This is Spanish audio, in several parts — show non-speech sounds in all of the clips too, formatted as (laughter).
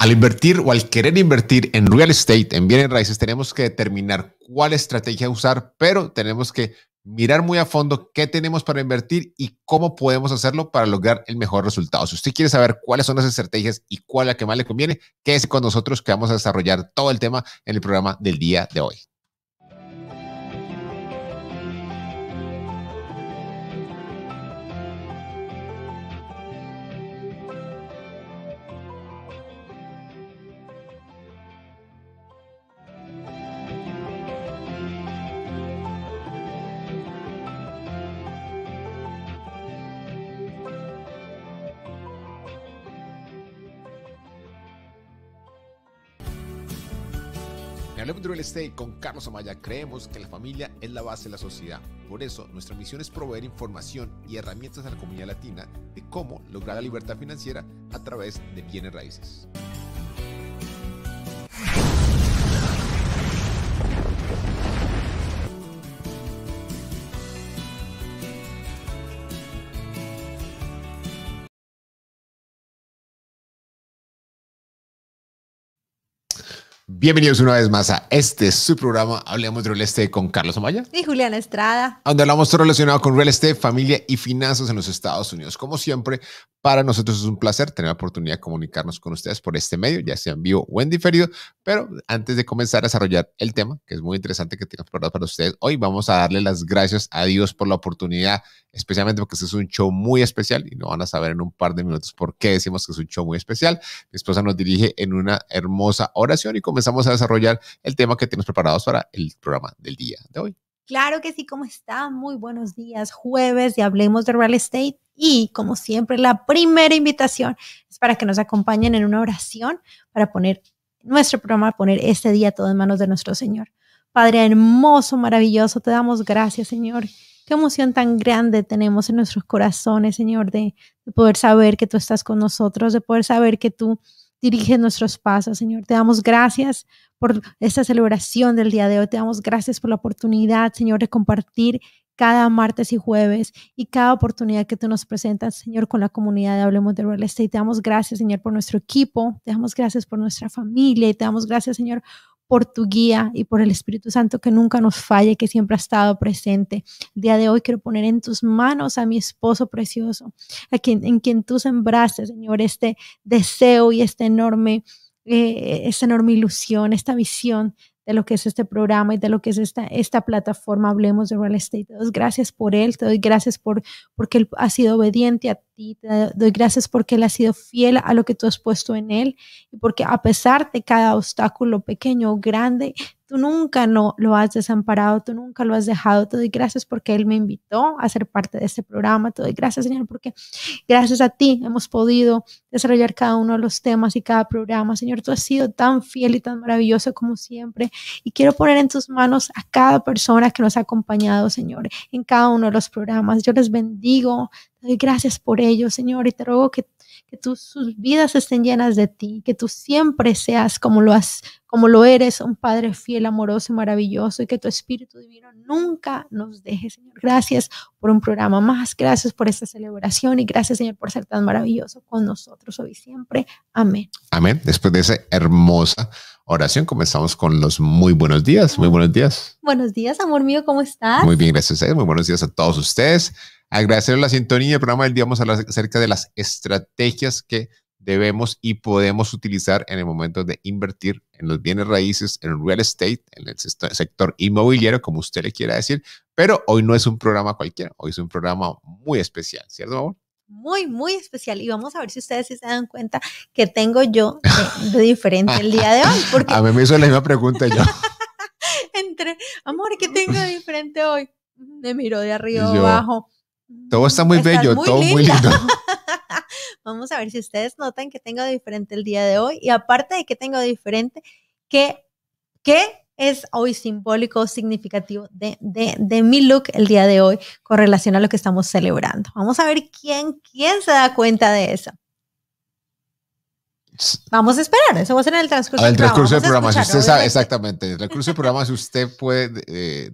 Al invertir o al querer invertir en real estate, en bienes raíces, tenemos que determinar cuál estrategia usar, pero tenemos que mirar muy a fondo qué tenemos para invertir y cómo podemos hacerlo para lograr el mejor resultado. Si usted quiere saber cuáles son las estrategias y cuál es la que más le conviene, quédese con nosotros que vamos a desarrollar todo el tema en el programa del día de hoy. Este con Carlos Amaya creemos que la familia es la base de la sociedad. Por eso, nuestra misión es proveer información y herramientas a la comunidad latina de cómo lograr la libertad financiera a través de bienes raíces. Bienvenidos una vez más a este su programa Hablemos de Real Estate con Carlos Amaya y Juliana Estrada, donde hablamos todo relacionado con real estate, familia y finanzas en los Estados Unidos. Como siempre, para nosotros es un placer tener la oportunidad de comunicarnos con ustedes por este medio, ya sea en vivo o en diferido. Pero antes de comenzar a desarrollar el tema, que es muy interesante que tengamos preparado para ustedes hoy, vamos a darle las gracias a Dios por la oportunidad, especialmente porque este es un show muy especial y no van a saber en un par de minutos por qué decimos que es un show muy especial. Mi esposa nos dirige en una hermosa oración y comenzamos comenzamos a desarrollar el tema que tenemos preparados para el programa del día de hoy. Claro que sí, ¿cómo está? Muy buenos días, jueves y hablemos de real estate. Y como siempre, la primera invitación es para que nos acompañen en una oración para poner nuestro programa, poner este día todo en manos de nuestro Señor. Padre hermoso, maravilloso, te damos gracias, Señor. Qué emoción tan grande tenemos en nuestros corazones, Señor, de poder saber que tú estás con nosotros, de poder saber que tú dirige nuestros pasos, Señor. Te damos gracias por esta celebración del día de hoy. Te damos gracias por la oportunidad, Señor, de compartir cada martes y jueves y cada oportunidad que tú nos presentas, Señor, con la comunidad de Hablemos de Real Estate. Te damos gracias, Señor, por nuestro equipo, te damos gracias por nuestra familia y te damos gracias, Señor, por tu guía y por el Espíritu Santo que nunca nos falle, que siempre ha estado presente. El día de hoy quiero poner en tus manos a mi esposo precioso, a quien, en quien tú sembraste, Señor, este deseo y este enorme, eh, esta enorme ilusión, esta visión de lo que es este programa y de lo que es esta, esta plataforma Hablemos de Real Estate. Te gracias por él, te doy gracias por, porque él ha sido obediente a ti, te doy gracias porque él ha sido fiel a lo que tú has puesto en él y porque a pesar de cada obstáculo pequeño o grande, Tú nunca no lo has desamparado, tú nunca lo has dejado. Te doy gracias porque Él me invitó a ser parte de este programa. Te doy gracias, Señor, porque gracias a ti hemos podido desarrollar cada uno de los temas y cada programa. Señor, tú has sido tan fiel y tan maravilloso como siempre. Y quiero poner en tus manos a cada persona que nos ha acompañado, Señor, en cada uno de los programas. Yo les bendigo, te doy gracias por ello, Señor, y te ruego que que tus, sus vidas estén llenas de ti, que tú siempre seas como lo, has, como lo eres, un Padre fiel, amoroso y maravilloso, y que tu Espíritu Divino nunca nos deje, Señor. Gracias por un programa más, gracias por esta celebración y gracias, Señor, por ser tan maravilloso con nosotros hoy siempre. Amén. Amén. Después de esa hermosa oración comenzamos con los muy buenos días. Muy buenos días. Buenos días, amor mío, ¿cómo estás? Muy bien, gracias a ustedes. Muy buenos días a todos ustedes. Agradecer la sintonía del programa del día. Vamos a hablar acerca de las estrategias que debemos y podemos utilizar en el momento de invertir en los bienes raíces, en el real estate, en el sector inmobiliario, como usted le quiera decir. Pero hoy no es un programa cualquiera, hoy es un programa muy especial, ¿cierto, amor? muy, muy especial. Y vamos a ver si ustedes se dan cuenta que tengo yo de, diferente el día de hoy. (laughs) A mí me hizo la misma pregunta yo. (laughs) Entre, amor, ¿qué tengo diferente hoy? Me miró de arriba abajo. Todo está muy mm, bello, todo muy lindo. (laughs) vamos a ver si ustedes notan que tengo diferente el día de hoy. Y aparte de que tengo de diferente, ¿Qué? ¿Qué? es hoy simbólico, significativo de, de, mi look el día de hoy con relación a lo que estamos celebrando. Vamos a ver quién, quién se da cuenta de eso. Vamos a esperar, eso va a ser en el transcurso, del el transcurso del programa, usted sabe, exactamente, en el transcurso del programa, usted puede, eh,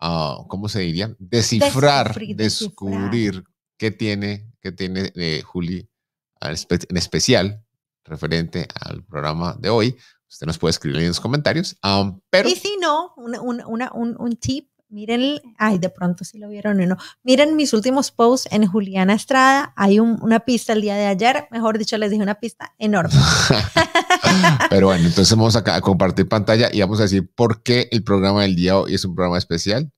ah, ¿cómo se diría? Descifrar, descubrir qué tiene, qué tiene eh, Juli en especial referente al programa de hoy, Usted nos puede escribir en los comentarios. Um, pero... Y si no, una, un, un, tip, miren, ay, de pronto si lo vieron o no, miren mis últimos posts en Juliana Estrada, hay una pista el día de ayer, mejor dicho, les dije una pista enorme. (laughs) pero bueno, entonces vamos a compartir pantalla y vamos a decir por qué el programa del día hoy es un programa especial.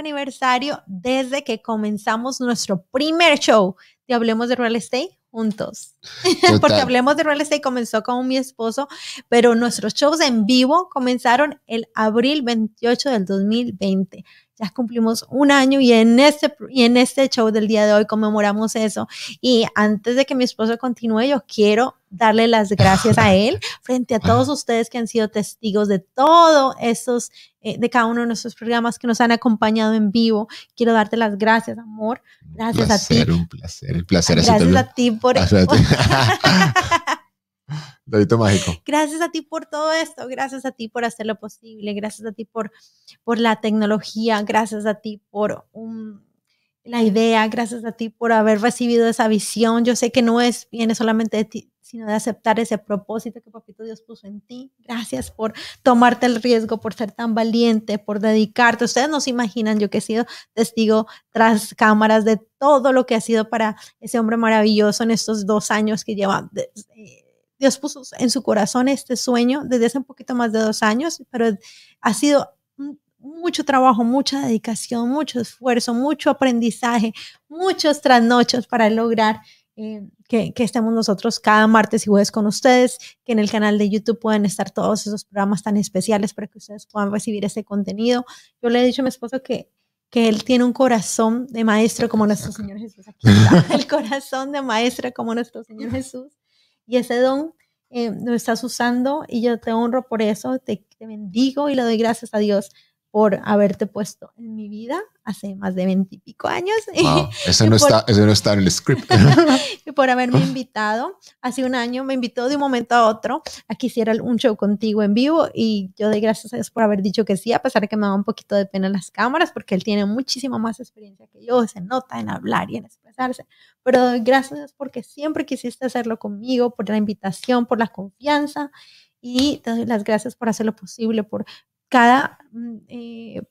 aniversario desde que comenzamos nuestro primer show de Hablemos de Real Estate juntos. (laughs) Porque Hablemos de Real Estate comenzó con mi esposo, pero nuestros shows en vivo comenzaron el abril 28 del 2020 ya cumplimos un año y en este, y en este show del día de hoy conmemoramos eso. Y antes de que mi esposo continúe, yo quiero darle las gracias a él (laughs) frente a todos ustedes que han sido testigos de todos estos, eh, de cada uno de nuestros programas que nos han acompañado en vivo. Quiero darte las gracias, amor. Gracias a ti. Un placer, un placer. El gracias a ti por... a ti. (laughs) (laughs) (laughs) mágico. Gracias a ti por todo esto, gracias a ti por hacer lo posible, gracias a ti por, por la tecnología, gracias a ti por la idea, gracias a ti por haber recibido esa visión. Yo sé que no es, viene solamente de ti, sino de aceptar ese propósito que Papito Dios puso en ti. Gracias por tomarte el riesgo, por ser tan valiente, por dedicarte. Ustedes no se imaginan, yo que he sido testigo tras cámaras de todo lo que ha sido para ese hombre maravilloso en estos dos años que lleva. Desde, Dios puso en su corazón este sueño desde hace un poquito más de dos años, pero ha sido mucho trabajo, mucha dedicación, mucho esfuerzo, mucho aprendizaje, muchos trasnochos para lograr eh, que, estemos nosotros cada martes y jueves con ustedes, que en el canal de YouTube puedan estar todos esos programas tan especiales para que ustedes puedan recibir ese contenido. Yo le he dicho a mi esposo que, que él tiene un corazón de maestro como nuestro Señor Jesús. Aquí (laughs) el corazón de maestro como nuestro Señor Jesús y ese don eh, lo estás usando y yo te honro por eso, te bendigo y le doy gracias a Dios por haberte puesto en mi vida hace más de veintipico años. (laughs) eso, no está, eso no está en el script. (laughs) y por haberme (laughs) invitado. Hace un año me invitó de un momento a otro a que hiciera un show contigo en vivo y yo doy gracias a Dios por haber dicho que sí, a pesar de que me da un poquito de pena las cámaras porque él tiene muchísimo más experiencia que yo, se nota en hablar y en expresarse. Pero doy gracias porque siempre quisiste hacerlo conmigo, por la invitación, por la confianza y te doy las gracias por hacer lo posible, por cada mm, eh,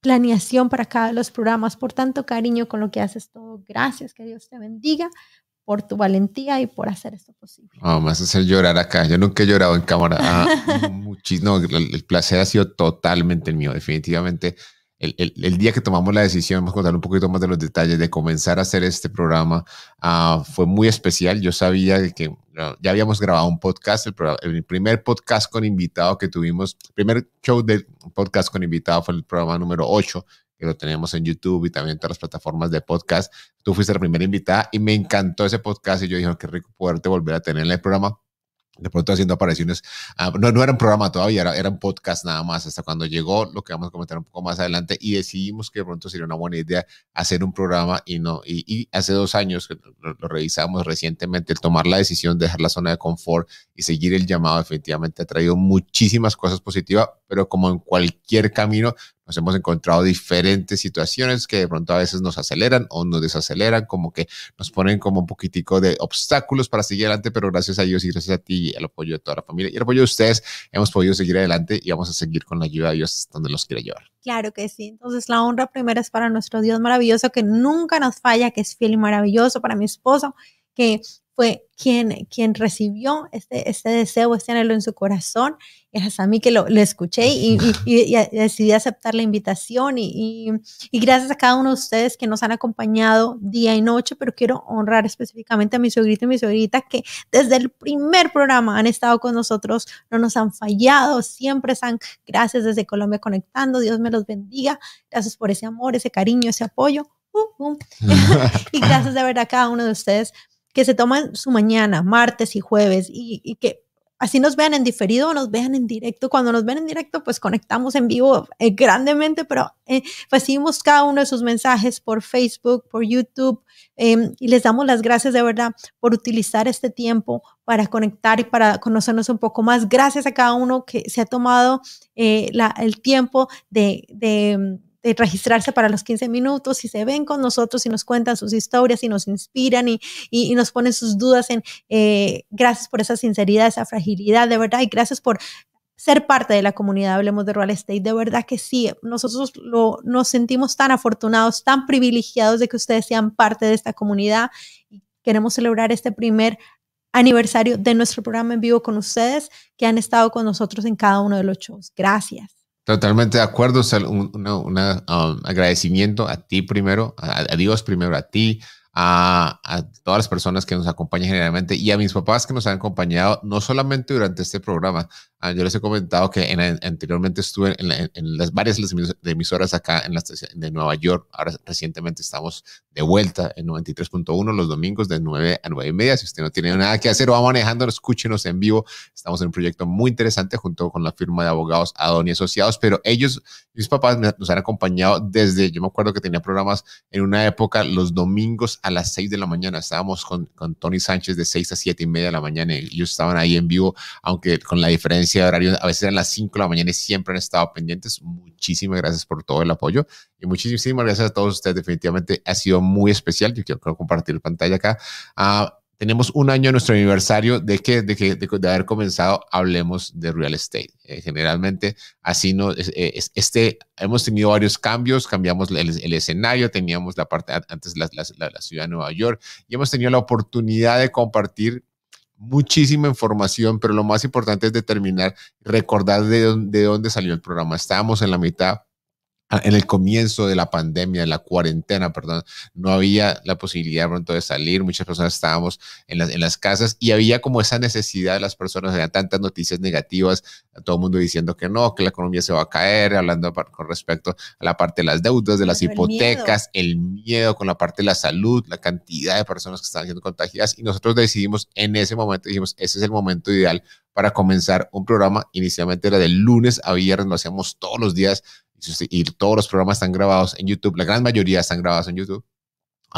planeación para cada de los programas, por tanto cariño con lo que haces todo. Gracias, que Dios te bendiga por tu valentía y por hacer esto posible. Oh, me hacer llorar acá. Yo nunca he llorado en cámara. Ah, (laughs) muchísimo. el, el placer ha sido totalmente el mío, definitivamente el, día que tomamos la decisión, vamos a contar un poquito más de los detalles de comenzar a hacer este programa, ah, fue muy especial. Yo sabía que ah, ya habíamos grabado un podcast, el, primer podcast con invitado que tuvimos, el primer show de podcast con invitado fue el programa número 8, que lo teníamos en YouTube y también en todas las plataformas de podcast. Tú fuiste la primera invitada y me encantó ese podcast y yo dije, oh, qué rico poderte volver a tener en el programa de pronto haciendo apariciones. Ah, no, no era un programa todavía, era, era, un podcast nada más, hasta cuando llegó, lo que vamos a comentar un poco más adelante, y decidimos que de pronto sería una buena idea hacer un programa y no, y, hace dos años que lo, revisamos recientemente, el tomar la decisión de dejar la zona de confort y seguir el llamado, Efectivamente ha traído muchísimas cosas positivas, pero como en cualquier camino, nos hemos encontrado diferentes situaciones que de pronto a veces nos aceleran o nos desaceleran, como que nos ponen como un poquitico de obstáculos para seguir adelante, pero gracias a Dios y gracias a ti y al apoyo de toda la familia y el apoyo de ustedes, hemos podido seguir adelante y vamos a seguir con la ayuda de Dios hasta donde los quiera llevar. Claro que sí. Entonces la honra primera es para nuestro Dios maravilloso que nunca nos falla, que es fiel y maravilloso, para mi esposo que fue quien, quien recibió este, este deseo, este anhelo en su corazón. es a mí que lo, escuché y, decidí aceptar la invitación y, gracias a cada uno de ustedes que nos han acompañado día y noche, pero quiero honrar específicamente a mi sobrita y mi sobrita que desde el primer programa han estado con nosotros, no nos han fallado, siempre están, gracias desde Colombia conectando, Dios me los bendiga, gracias por ese amor, ese cariño, ese apoyo. Uh, uh. (laughs) y gracias de verdad a cada uno de ustedes que se toman su mañana, martes y jueves, y, que así nos vean en diferido o nos vean en directo. Cuando nos ven en directo, pues conectamos en vivo eh, grandemente, pero eh, recibimos cada uno de sus mensajes por Facebook, por YouTube, em, y les damos las gracias de verdad por utilizar este tiempo para conectar y para conocernos un poco más. Gracias a cada uno que se ha tomado eh, el tiempo de eh, registrarse para los 15 minutos y se ven con nosotros y nos cuentan sus historias y nos inspiran y, nos ponen sus dudas en eh, gracias por esa sinceridad, esa fragilidad, de verdad, y gracias por ser parte de la comunidad Hablemos de Real Estate. De verdad que sí, nosotros nos sentimos tan afortunados, tan privilegiados de que ustedes sean parte de esta comunidad. Queremos celebrar este primer aniversario de nuestro programa en vivo con ustedes que han estado con nosotros en cada uno de los shows. Gracias. Totalmente de acuerdo. Un um, agradecimiento a ti primero, a, Dios primero, a ti, a, todas las personas que nos acompañan generalmente y a mis papás que nos han acompañado no solamente durante este programa. Ah, yo les he comentado que anteriormente estuve en, las varias de emisoras acá en la estación de Nueva York. Ahora recientemente estamos de vuelta en 93.1 los domingos de 9 a 9 y media. Si usted no tiene nada que hacer o va manejando, escúchenos en vivo. Estamos en un proyecto muy interesante junto con la firma de abogados Adoni Asociados, pero ellos, mis papás, nos han acompañado desde, yo me acuerdo que tenía programas en una época los domingos a las 6 de la mañana. Estábamos con, con Tony Sánchez de 6 a 7 y media de la mañana ellos estaban ahí en vivo, aunque con la diferencia de horario, a veces eran las 5 de la mañana y siempre han estado pendientes. Muchísimas gracias por todo el apoyo y muchísimas gracias a todos ustedes. Definitivamente ha sido muy especial. Yo quiero compartir pantalla acá. Ah, tenemos un año nuestro aniversario de que de, que, de, haber comenzado hablemos de real estate eh, generalmente así no eh, es, este hemos tenido varios cambios cambiamos el, escenario teníamos la parte antes la, la, ciudad de Nueva York y hemos tenido la oportunidad de compartir muchísima información pero lo más importante es determinar recordar de, de dónde salió el programa estábamos en la mitad Ah, en el comienzo de la pandemia, de la cuarentena, perdón, no había la posibilidad pronto de salir, muchas personas estábamos en las, en las casas y había como esa necesidad de las personas, había tantas noticias negativas, todo el mundo diciendo que no, que la economía se va a caer, hablando con respecto a la parte de las deudas, de las hipotecas, el miedo. con la parte de la salud, la cantidad de personas que están siendo contagiadas y nosotros decidimos en ese momento, dijimos, ese es el momento ideal para comenzar un programa. Inicialmente era de lunes a viernes, lo hacíamos todos los días y, todos los programas están grabados en YouTube, la gran mayoría están grabados en YouTube.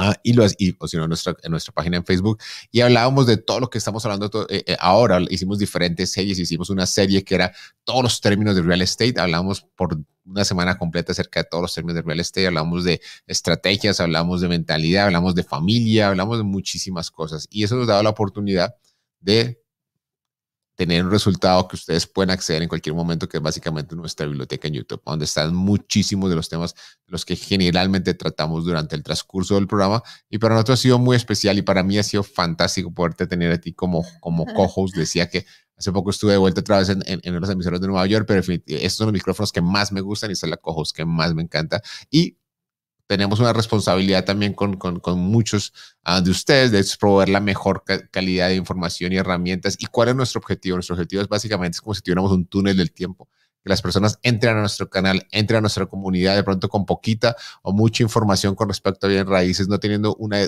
Ah, y lo o si en nuestra, en nuestra página en Facebook. Y hablábamos de todo lo que estamos hablando eh, eh, ahora. Hicimos diferentes series. Hicimos una serie que era todos los términos de real estate. Hablamos por una semana completa acerca de todos los términos de real estate. Hablamos de estrategias, hablamos de mentalidad, hablamos de familia, hablamos de muchísimas cosas. Y eso nos daba la oportunidad de tener un resultado que ustedes pueden acceder en cualquier momento, que es básicamente nuestra biblioteca en YouTube, donde están muchísimos de los temas los que generalmente tratamos durante el transcurso del programa. Y para nosotros ha sido muy especial y para mí ha sido fantástico poderte tener a ti como, como (laughs) co-host. Decía que hace poco estuve de vuelta otra vez en, en, los emisores de Nueva York, pero estos son los micrófonos que más me gustan y son la co-host que más me encanta. Y tenemos una responsabilidad también con, muchos ah, de ustedes de proveer la mejor calidad de información y herramientas. ¿Y cuál es nuestro objetivo? Nuestro objetivo es básicamente como si tuviéramos un túnel del tiempo las personas entren a nuestro canal, entren a nuestra comunidad de pronto con poquita o mucha información con respecto a bien raíces, no teniendo una,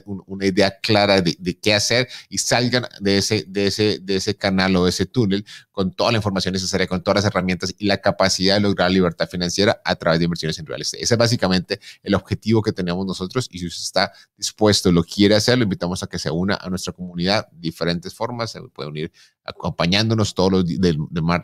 idea clara de, qué hacer y salgan de ese, de, ese, de ese canal o de ese túnel con toda la información necesaria, con todas las herramientas y la capacidad de lograr libertad financiera a través de inversiones en reales. Ese es básicamente el objetivo que tenemos nosotros y si usted está dispuesto, lo quiere hacer, lo invitamos a que se una a nuestra comunidad de diferentes formas, se puede unir acompañándonos todos los,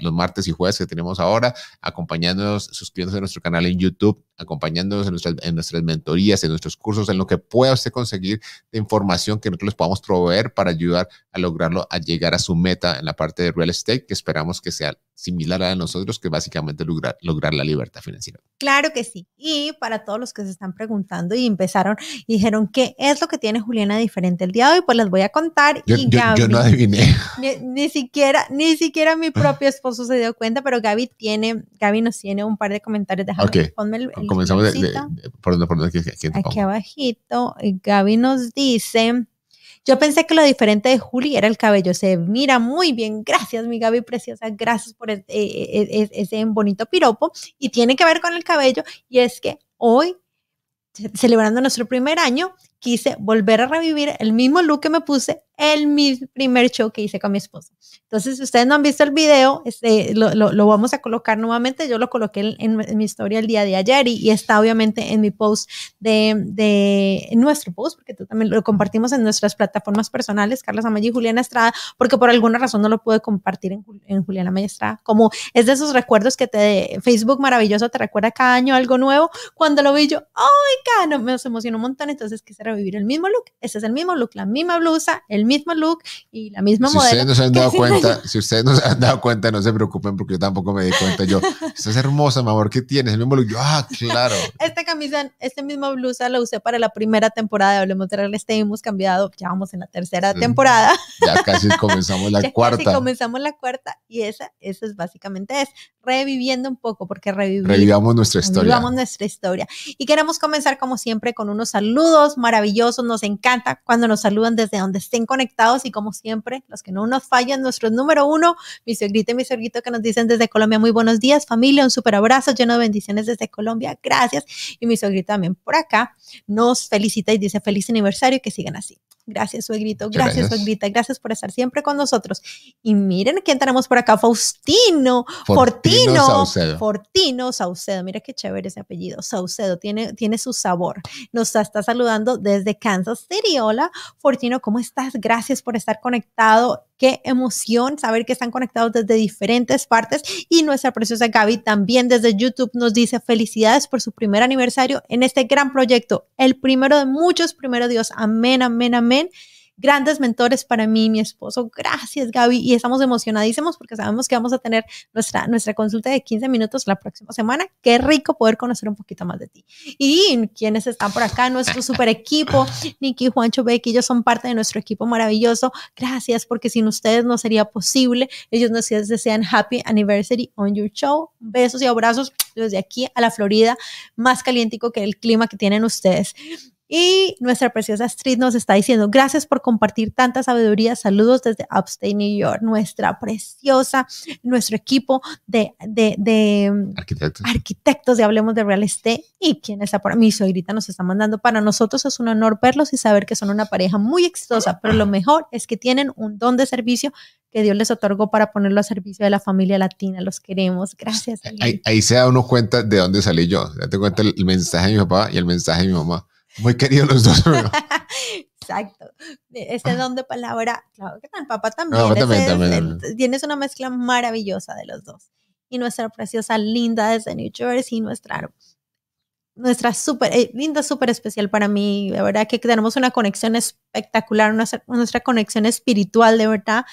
los martes y jueves que tenemos ahora, acompañándonos, suscribiéndose a nuestro canal en YouTube, acompañándonos en nuestras, en nuestras mentorías, en nuestros cursos, en lo que pueda usted conseguir de información que nosotros les podamos proveer para ayudar a lograrlo, a llegar a su meta en la parte de real estate, que esperamos que sea similar a nosotros, que básicamente lograr, lograr la libertad financiera. Claro que sí. Y para todos los que se están preguntando y empezaron y dijeron, ¿qué es lo que tiene Juliana diferente el día de hoy? Pues les voy a contar. Yo, no adiviné. (laughs) Ni, siquiera, ni siquiera mi propio esposo se dio cuenta, pero Gaby tiene, Gaby nos tiene un par de comentarios. Comenzamos de, por donde, por donde, aquí, aquí, aquí abajito. Gaby nos dice... Yo pensé que lo diferente de Juli era el cabello. Se mira muy bien. Gracias, mi Gaby preciosa. Gracias por ese, eh, eh, ese bonito piropo. Y tiene que ver con el cabello. Y es que hoy, celebrando nuestro primer año, quise volver a revivir el mismo look que me puse el mi primer show que hice con mi esposo. Entonces, si ustedes no han visto el video, este, lo, vamos a colocar nuevamente. Yo lo coloqué en, mi historia el día de ayer y, está obviamente en mi post de, en nuestro post, porque tú también lo compartimos en nuestras plataformas personales, Carlos Amaya y Juliana Estrada, porque por alguna razón no lo pude compartir en, en Juliana Amaya Estrada. Como es de esos recuerdos que te Facebook maravilloso te recuerda cada año algo nuevo. Cuando lo vi yo, ¡ay, cano! Me emocionó un montón, entonces quise revivir el mismo look. Ese es el mismo look, la misma blusa, el mismo look y la misma modelo. Ustedes no se han dado (laughs) cuenta, si ustedes no se han dado cuenta, no se preocupen porque yo tampoco me di cuenta. Yo, estás hermosa, mi amor, ¿qué tienes? El mismo look. Yo, ah, claro. Esta camisa, esta misma blusa la usé para la primera temporada de Hablemos de Real Hemos cambiado, ya vamos en la tercera temporada. (laughs) Ya casi comenzamos la (laughs) ya cuarta. Casi comenzamos la cuarta y esa, eso es básicamente es reviviendo un poco porque revivimos nuestra historia. Revivamos nuestra historia. Y queremos comenzar como siempre con unos saludos maravillosos. Nos encanta cuando nos saludan desde donde estén con conectados y como siempre, los que no nos fallan, nuestro número uno, mi suegrita y mi suegrito que nos dicen desde Colombia, muy buenos días familia, un super abrazo lleno de bendiciones desde Colombia, gracias. Y mi suegrita también por acá nos felicita y dice feliz aniversario y que sigan así. Gracias, suegrito. Gracias, suegrita. Gracias por estar siempre con nosotros. Y miren quién tenemos por acá, Faustino. Fortino. Fortino Saucedo. Fortino Saucedo. Mira qué chévere ese apellido. Saucedo tiene, tiene su sabor. Nos está saludando desde Kansas City. Hola, Fortino, ¿cómo estás? Gracias por estar conectado Qué emoción saber que están conectados desde diferentes partes. Y nuestra preciosa Gaby también desde YouTube nos dice felicidades por su primer aniversario en este gran proyecto, el primero de muchos, primero Dios. Amén, amén, amén grandes mentores para mí, mi esposo. Gracias, Gaby. Y estamos emocionadísimos porque sabemos que vamos a tener nuestra, nuestra consulta de 15 minutos la próxima semana. Qué rico poder conocer un poquito más de ti. Y quienes están por acá, nuestro super equipo, Nikki, Juancho, Becky, ellos son parte de nuestro equipo maravilloso. Gracias porque sin ustedes no sería posible. Ellos nos desean happy anniversary on your show. Besos y abrazos desde aquí a la Florida, más calientico que el clima que tienen ustedes. Y nuestra preciosa Astrid nos está diciendo, gracias por compartir tanta sabiduría. Saludos desde Upstate New York. Nuestra preciosa, nuestro equipo de, de, mm, arquitectos. arquitectos de Hablemos de Real Estate. Y quien está por mi Grita nos está mandando. Para nosotros es un honor verlos y saber que son una pareja muy exitosa, pero lo mejor es que tienen un don de servicio que Dios les otorgó para ponerlo a servicio de la familia latina. Los queremos. Gracias. Ahí, ahí, se da uno cuenta de dónde salí yo. Date cuenta el mensaje de mi papá y el mensaje de mi mamá muy querido los dos. (laughs) Exacto. Este don de palabra, claro que tal, papá también. tienes una mezcla maravillosa de los dos. Y nuestra preciosa linda desde New Jersey, nuestra nuestra súper, eh, linda, súper especial para mí. de verdad que tenemos una conexión espectacular, una, nuestra conexión espiritual, de verdad,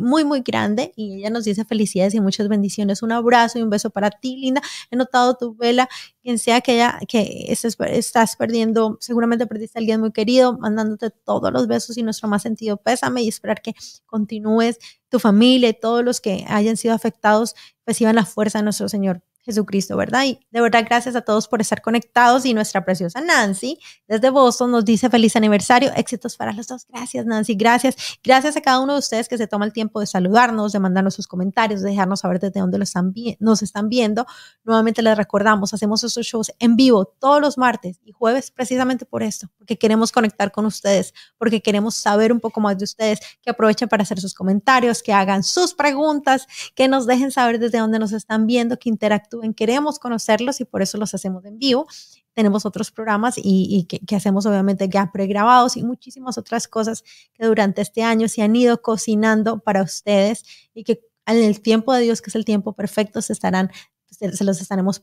muy, muy grande. Y ella nos dice felicidades y muchas bendiciones. Un abrazo y un beso para ti, linda. He notado tu vela, quien sea que, ella que estás perdiendo, seguramente perdiste a alguien muy querido, mandándote todos los besos y nuestro más sentido pésame y esperar que continúes tu familia y todos los que hayan sido afectados reciban pues la fuerza de nuestro Señor Jesucristo, ¿verdad? Y de verdad, gracias a todos por estar conectados y nuestra preciosa Nancy desde Boston nos dice feliz aniversario, éxitos para los dos. Gracias, Nancy, gracias. Gracias a cada uno de ustedes que se toma el tiempo de saludarnos, de mandarnos sus comentarios, de dejarnos saber desde dónde están nos están viendo. Nuevamente les recordamos, hacemos estos shows en vivo todos los martes y jueves precisamente por esto, porque queremos conectar con ustedes, porque queremos saber un poco más de ustedes, que aprovechen para hacer sus comentarios, que hagan sus preguntas, que nos dejen saber desde dónde nos están viendo, que interactúen Queremos conocerlos y por eso los hacemos en vivo. Tenemos otros programas y, que, hacemos obviamente ya pregrabados y muchísimas otras cosas que durante este año se han ido cocinando para ustedes y que en el tiempo de Dios, que es el tiempo perfecto, se estarán, se, los estaremos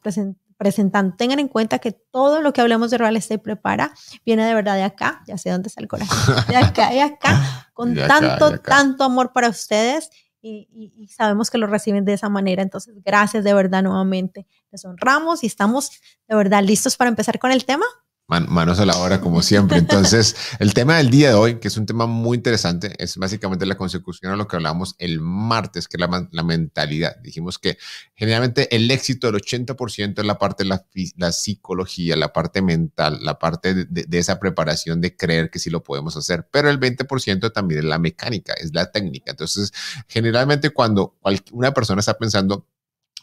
presentando Tengan en cuenta que todo lo que hablemos de Real Estate Prepara viene de verdad de acá, ya sé dónde está el corazón, de acá y acá, (laughs) con tanto, tanto amor para ustedes y, sabemos que lo reciben de esa manera. Entonces, gracias de verdad nuevamente. Les honramos y estamos de verdad listos para empezar con el tema manos a la obra, como siempre. Entonces, (laughs) el tema del día de hoy, que es un tema muy interesante, es básicamente la consecución a lo que hablábamos el martes, que es la, mentalidad. Dijimos que generalmente el éxito del 80% es la parte de la, psicología, la parte mental, la parte de, esa preparación de creer que sí lo podemos hacer, pero el 20% también es la mecánica, es la técnica. Entonces, generalmente cuando una persona está pensando,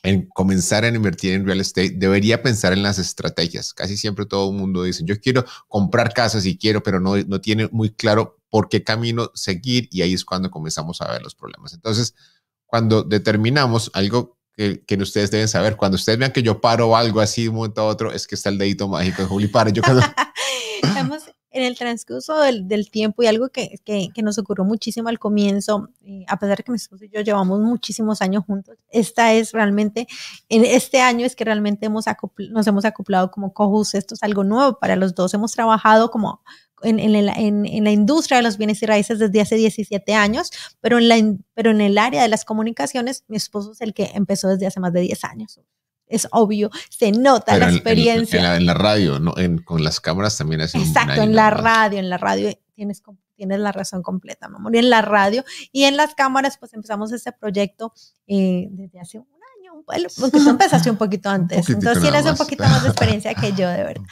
en comenzar a invertir en real estate, debería pensar en las estrategias. Casi siempre todo el mundo dice, yo quiero comprar casas y quiero, pero no, no tiene muy claro por qué camino seguir y ahí es cuando comenzamos a ver los problemas. Entonces, cuando determinamos algo que, ustedes deben saber, cuando ustedes vean que yo paro algo así de un momento a otro, es que está el dedito mágico de Juli para. Yo (laughs) en el transcurso del, del tiempo y algo que, que, nos ocurrió muchísimo al comienzo, eh, a pesar de que mi esposo y yo llevamos muchísimos años juntos, esta es realmente, en este año es que realmente hemos nos hemos acoplado como cojus, esto es algo nuevo para los dos, hemos trabajado como en, en, la, en, la industria de los bienes y raíces desde hace 17 años, pero en, la, pero en el área de las comunicaciones, mi esposo es el que empezó desde hace más de 10 años es obvio, se nota la experiencia. En, la, radio, ¿no? con las cámaras también es Exacto, en la radio, en la radio tienes, tienes la razón completa, mamá y en la radio y en las cámaras, pues empezamos este proyecto eh, desde hace un año, bueno, porque tú empezaste un poquito (laughs) antes, entonces tienes un poquito más de experiencia que yo, de (laughs) verdad.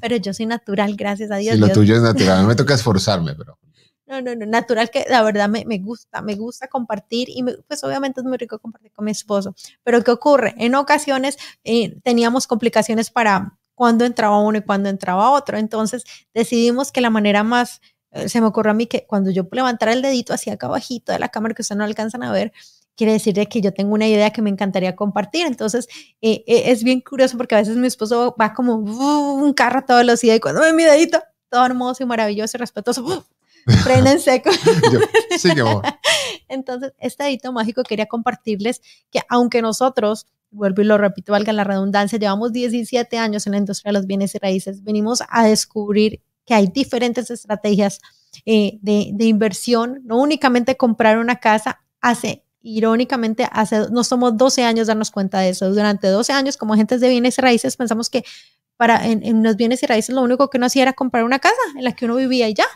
Pero yo soy natural, gracias a Dios. lo tuyo es natural, no me (laughs) toca esforzarme, pero no, no, no, natural que la verdad me, gusta, me gusta compartir y pues obviamente es muy rico compartir con mi esposo. Pero ¿qué ocurre? En ocasiones eh, teníamos complicaciones para cuando entraba uno y cuando entraba otro. Entonces decidimos que la manera más, eh, se me ocurrió a mí que cuando yo levantara el dedito hacia acá abajito de la cámara que ustedes no alcanzan a ver, quiere decir que yo tengo una idea que me encantaría compartir. Entonces, eh, es bien curioso porque a veces mi esposo va como un carro a toda velocidad y cuando ve mi dedito, todo hermoso y maravilloso y respetuoso, frena (laughs) Entonces, este hito mágico quería compartirles que aunque nosotros, vuelvo y lo repito, valga la redundancia, llevamos 17 años en la industria de los bienes y raíces, venimos a descubrir que hay diferentes estrategias eh, de, inversión, no únicamente comprar una casa, hace irónicamente, hace, no somos 12 años darnos cuenta de eso. Durante 12 años, como agentes de bienes y raíces, pensamos que para en, en, los bienes y raíces lo único que uno hacía era comprar una casa en la que uno vivía y ya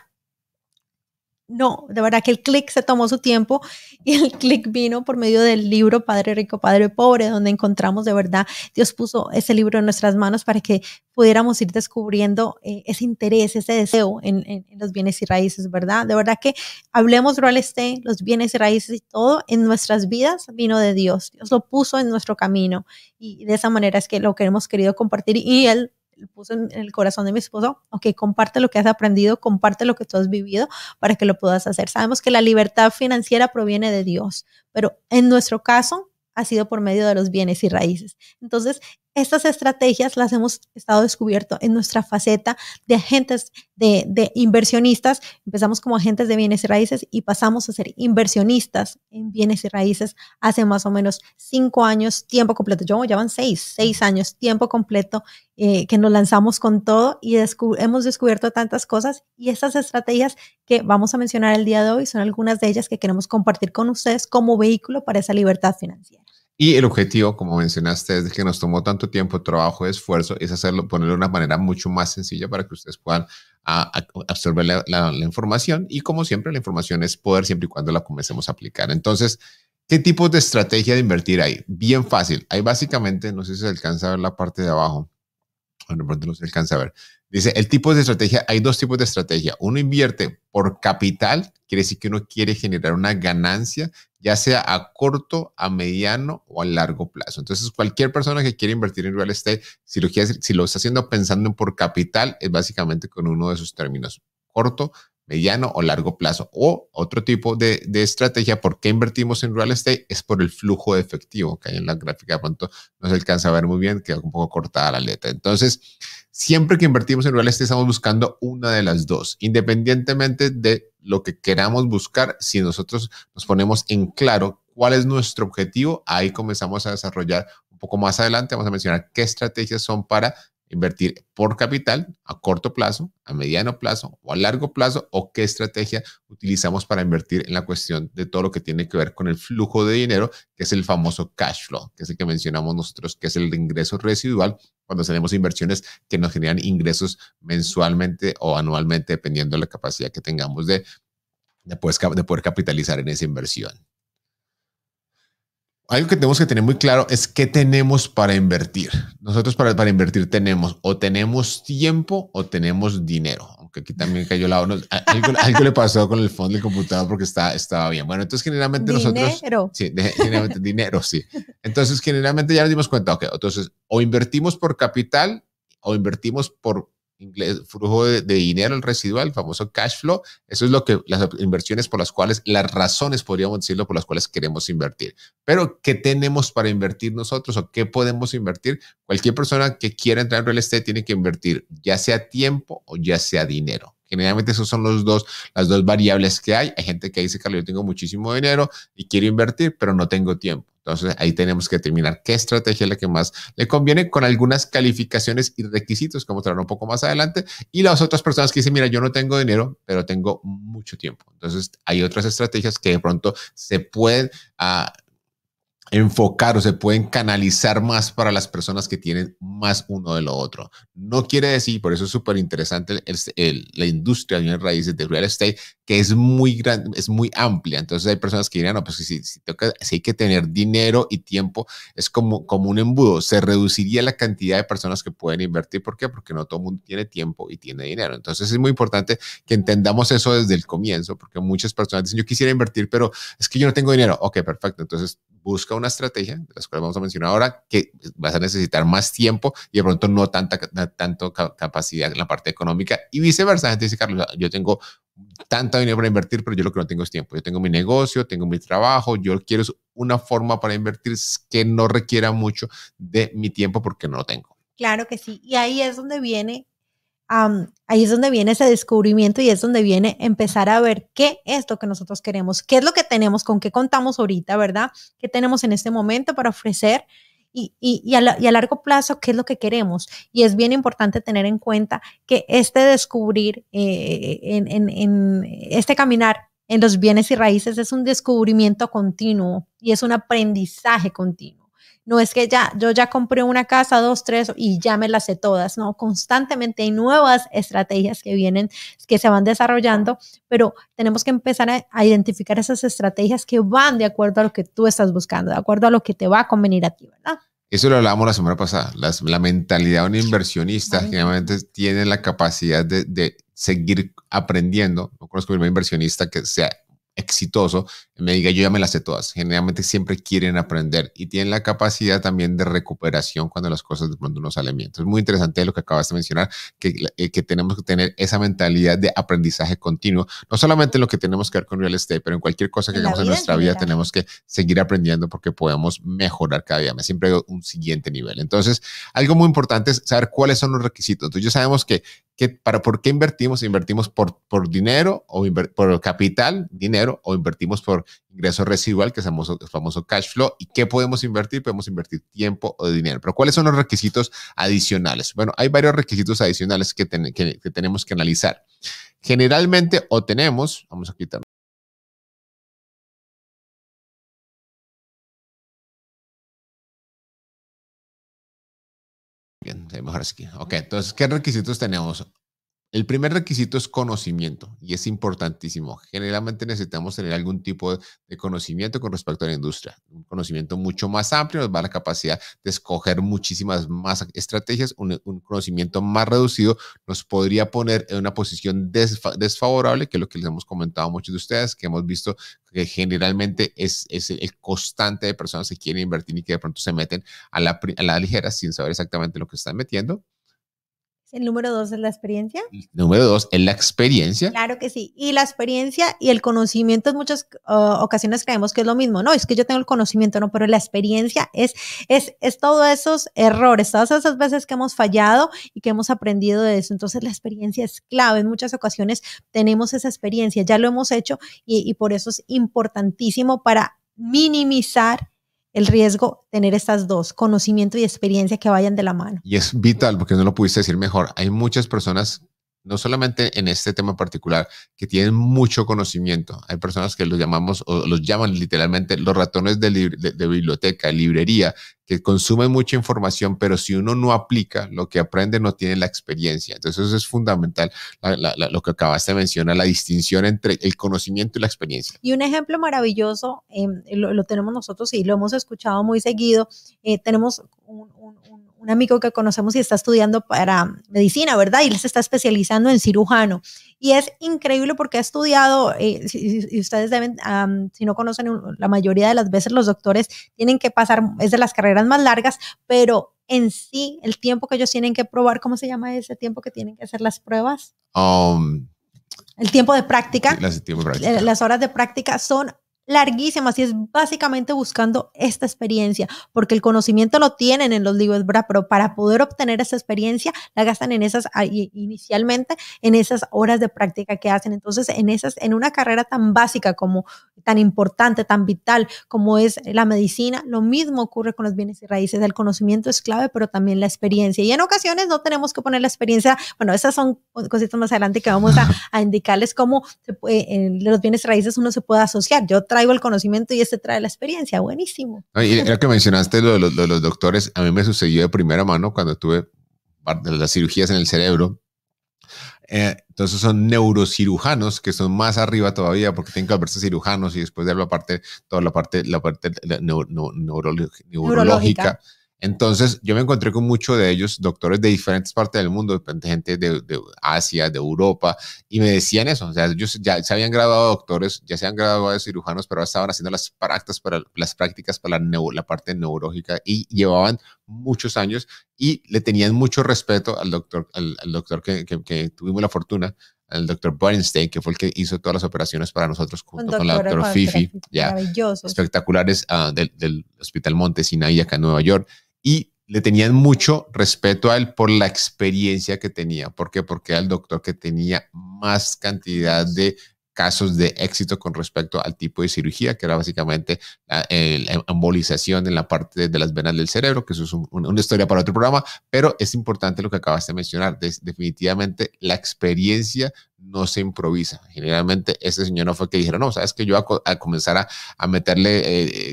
no, de verdad que el clic se tomó su tiempo y el (laughs) clic vino por medio del libro Padre Rico, Padre Pobre, donde encontramos de verdad, Dios puso ese libro en nuestras manos para que pudiéramos ir descubriendo eh, ese interés, ese deseo en, los bienes y raíces, ¿verdad? De verdad que hablemos real estate, los bienes y raíces y todo en nuestras vidas vino de Dios. Dios lo puso en nuestro camino y de esa manera es que lo que hemos querido compartir y Él puso en el corazón de mi esposo, ok, comparte lo que has aprendido, comparte lo que tú has vivido para que lo puedas hacer. Sabemos que la libertad financiera proviene de Dios, pero en nuestro caso ha sido por medio de los bienes y raíces. Entonces, estas estrategias las hemos estado descubierto en nuestra faceta de agentes de, inversionistas. Empezamos como agentes de bienes y raíces y pasamos a ser inversionistas en bienes y raíces hace más o menos cinco años, tiempo completo. Yo ya van seis, seis años, tiempo completo eh, que nos lanzamos con todo y hemos descubierto tantas cosas y estas estrategias que vamos a mencionar el día de hoy son algunas de ellas que queremos compartir con ustedes como vehículo para esa libertad financiera. Y el objetivo, como mencionaste, es que nos tomó tanto tiempo, trabajo, esfuerzo, es hacerlo, ponerlo de una manera mucho más sencilla para que ustedes puedan absorber la, información. Y como siempre, la información es poder siempre y cuando la comencemos a aplicar. Entonces, ¿qué tipo de estrategia de invertir hay? Bien fácil. Hay básicamente, no sé si se alcanza a ver la parte de abajo, bueno, pronto no se alcanza a ver. Dice, el tipo de estrategia, hay dos tipos de estrategia. Uno invierte por capital, quiere decir que uno quiere generar una ganancia, ya sea a corto, a mediano o a largo plazo. Entonces, cualquier persona que quiere invertir en real estate, si lo, si lo está haciendo pensando en por capital, es básicamente con uno de sus términos, corto, mediano o largo plazo. O otro tipo de, estrategia, ¿por qué invertimos en real estate? Es por el flujo de efectivo que hay en la gráfica. De pronto no se alcanza a ver muy bien, queda un poco cortada la letra. Entonces, siempre que invertimos en real estate estamos buscando una de las dos, independientemente de lo que queramos buscar, si nosotros nos ponemos en claro cuál es nuestro objetivo, ahí comenzamos a desarrollar un poco más adelante, vamos a mencionar qué estrategias son para invertir por capital a corto plazo, a mediano plazo o a largo plazo, o qué estrategia utilizamos para invertir en la cuestión de todo lo que tiene que ver con el flujo de dinero, que es el famoso cash flow, que es el que mencionamos nosotros, que es el ingreso residual cuando tenemos inversiones que nos generan ingresos mensualmente o anualmente, dependiendo de la capacidad que tengamos de, de pues, poder capitalizar en esa inversión algo que tenemos que tener muy claro es qué tenemos para invertir. Nosotros para, para invertir tenemos o tenemos tiempo o tenemos dinero. Aunque aquí también cayó la Algo, le pasó con el fondo del computador porque está, estaba bien. Bueno, entonces generalmente dinero. nosotros... Sí, generalmente dinero, sí. Entonces generalmente ya nos dimos cuenta, ok, entonces o invertimos por capital o invertimos por inglés, flujo de, dinero, el residual, famoso cash flow. Eso es lo que las inversiones por las cuales, las razones podríamos decirlo, por las cuales queremos invertir. Pero, ¿qué tenemos para invertir nosotros o qué podemos invertir? Cualquier persona que quiera entrar en real estate tiene que invertir ya sea tiempo o ya sea dinero. Generalmente esos son los dos, las dos variables que hay. Hay gente que dice, Carlos, yo tengo muchísimo dinero y quiero invertir, pero no tengo tiempo. Entonces ahí tenemos que determinar qué estrategia es la que más le conviene con algunas calificaciones y requisitos, como traer un poco más adelante. Y las otras personas que dicen, mira, yo no tengo dinero, pero tengo mucho tiempo. Entonces hay otras estrategias que de pronto se pueden... Ah, enfocar o se pueden canalizar más para las personas que tienen más uno de lo otro. No quiere decir, por eso es súper interesante la industria de raíces de real estate, que es muy grande, es muy amplia. Entonces hay personas que dirán, no, pues si, si, hay que tener dinero y tiempo, es como, como un embudo. Se reduciría la cantidad de personas que pueden invertir. ¿Por qué? Porque no todo el mundo tiene tiempo y tiene dinero. Entonces es muy importante que entendamos eso desde el comienzo, porque muchas personas dicen, yo quisiera invertir, pero es que yo no tengo dinero. Ok, perfecto. Entonces busca una estrategia, de las cuales vamos a mencionar ahora, que vas a necesitar más tiempo y de pronto no tanta tanto capacidad en la parte económica y viceversa. dice, Carlos, yo tengo tanta dinero para invertir, pero yo lo que no tengo es tiempo. Yo tengo mi negocio, tengo mi trabajo, yo quiero una forma para invertir que no requiera mucho de mi tiempo porque no lo tengo. Claro que sí. Y ahí es donde viene ahí es donde viene ese descubrimiento y es donde viene empezar a ver qué es lo que nosotros queremos, qué es lo que tenemos, con qué contamos ahorita, ¿verdad? ¿Qué tenemos en este momento para ofrecer? Y, a largo plazo, ¿qué es lo que queremos? Y es bien importante tener en cuenta que este descubrir, eh, en, este caminar en los bienes y raíces es un descubrimiento continuo y es un aprendizaje continuo. No es que ya, yo ya compré una casa, dos, tres y ya me las sé todas, no, constantemente hay nuevas estrategias que vienen, que se van desarrollando, pero tenemos que empezar a, identificar esas estrategias que van de acuerdo a lo que tú estás buscando, de acuerdo a lo que te va a convenir a ti, ¿verdad? Eso lo hablábamos la semana pasada. la mentalidad de un inversionista generalmente tiene la capacidad de, seguir aprendiendo. No conozco a un inversionista que sea exitoso me diga, yo ya me las sé todas. Generalmente siempre quieren aprender y tienen la capacidad también de recuperación cuando las cosas de pronto no salen bien. Entonces, muy interesante lo que acabas de mencionar, que, eh, que tenemos que tener esa mentalidad de aprendizaje continuo, no solamente en lo que tenemos que ver con real estate, pero en cualquier cosa que hagamos en nuestra vida tenemos que seguir aprendiendo porque podemos mejorar cada día. Siempre hay un siguiente nivel. Entonces, algo muy importante es saber cuáles son los requisitos. Entonces, ya sabemos que, que para por qué invertimos, invertimos por, por dinero o por capital, dinero o invertimos por ingreso residual, que es el famoso, cash flow. ¿Y qué podemos invertir? Podemos invertir tiempo o dinero. Pero ¿cuáles son los requisitos adicionales? Bueno, hay varios requisitos adicionales que, tenemos que analizar. Generalmente o tenemos, vamos a quitar Bien, mejor así. Ok, entonces, ¿qué requisitos tenemos? El primer requisito es conocimiento y es importantísimo. Generalmente necesitamos tener algún tipo de conocimiento con respecto a la industria. Un conocimiento mucho más amplio nos va la capacidad de escoger muchísimas más estrategias. Un, conocimiento más reducido nos podría poner en una posición desfavorable, que es lo que les hemos comentado a muchos de ustedes, que hemos visto que generalmente es, el constante de personas que quieren invertir y que de pronto se meten a la, a la ligera sin saber exactamente lo que están metiendo. El número dos es la experiencia. número dos es la experiencia. Claro que sí. Y la experiencia y el conocimiento en muchas ah, ocasiones creemos que es lo mismo. No, es que yo tengo el conocimiento, no, pero la experiencia es, es, es todos esos errores, todas esas veces que hemos fallado y que hemos aprendido de eso. Entonces la experiencia es clave. En muchas ocasiones tenemos esa experiencia, ya lo hemos hecho y, y por eso es importantísimo para minimizar el riesgo tener estas dos, conocimiento y experiencia que vayan de la mano. Y es vital, porque no lo pudiste decir mejor, hay muchas personas no solamente en este tema particular, que tienen mucho conocimiento. Hay personas que los llamamos o los llaman literalmente los ratones de, de, biblioteca, librería, que consumen mucha información, pero si uno no aplica lo que aprende, no tiene la experiencia. Entonces eso es fundamental, lo que acabaste de mencionar, la distinción entre el conocimiento y la experiencia. Y un ejemplo maravilloso, em, lo, tenemos nosotros y lo hemos escuchado muy seguido, eh, tenemos un, un amigo que conocemos y está estudiando para medicina, ¿verdad? Y se está especializando en cirujano. Y es increíble porque ha estudiado, y eh, ustedes deben, si no conocen, la mayoría de las veces los doctores tienen que pasar, es de las carreras más largas, pero en sí, el tiempo que ellos tienen que probar, ¿cómo se llama ese tiempo que tienen que hacer las pruebas? Um, el tiempo de práctica. Eh, las horas de práctica son larguísimas y es básicamente buscando esta experiencia, porque el conocimiento lo tienen en los libros, pero para poder obtener esa experiencia la gastan en esas ah, inicialmente en esas horas de práctica que hacen. Entonces, en esas en una carrera tan básica como tan importante, tan vital como es la medicina, lo mismo ocurre con los bienes y raíces. El conocimiento es clave, pero también la experiencia. Y en ocasiones no tenemos que poner la experiencia, bueno, esas son cositas más adelante que vamos a, indicarles cómo los bienes y raíces uno se puede asociar. Yo traigo el conocimiento y este trae la experiencia. Buenísimo. Y lo que mencionaste lo de, los, los doctores, a mí me sucedió de primera mano cuando tuve las cirugías en el cerebro. Eh, entonces son neurocirujanos que son más arriba todavía porque tienen que haberse cirujanos y después de la parte, toda la parte, la parte neurológica entonces, yo me encontré con muchos de ellos, doctores de diferentes partes del mundo, gente de, Asia, de Europa, y me decían eso. O sea, ellos ya se habían graduado doctores, ya se han graduado de cirujanos, pero estaban haciendo las prácticas para, las prácticas para la, la parte neurológica y llevaban muchos años y le tenían mucho respeto al doctor, al, doctor que, tuvimos la fortuna al doctor Bernstein, que fue el que hizo todas las operaciones para nosotros junto con la doctora Fifi, ya, espectaculares ah, del, del, Hospital Montesina y acá en Nueva York y le tenían mucho respeto a él por la experiencia que tenía. ¿Por qué? Porque era el doctor que tenía más cantidad de casos de éxito con respecto al tipo de cirugía, que era básicamente la, em, embolización en la parte de las venas del cerebro, que eso es una historia para otro programa, pero es importante lo que acabas de mencionar. definitivamente la experiencia no se improvisa. Generalmente ese señor no fue que dijera, no, sabes que yo a, a comenzar a, meterle eh,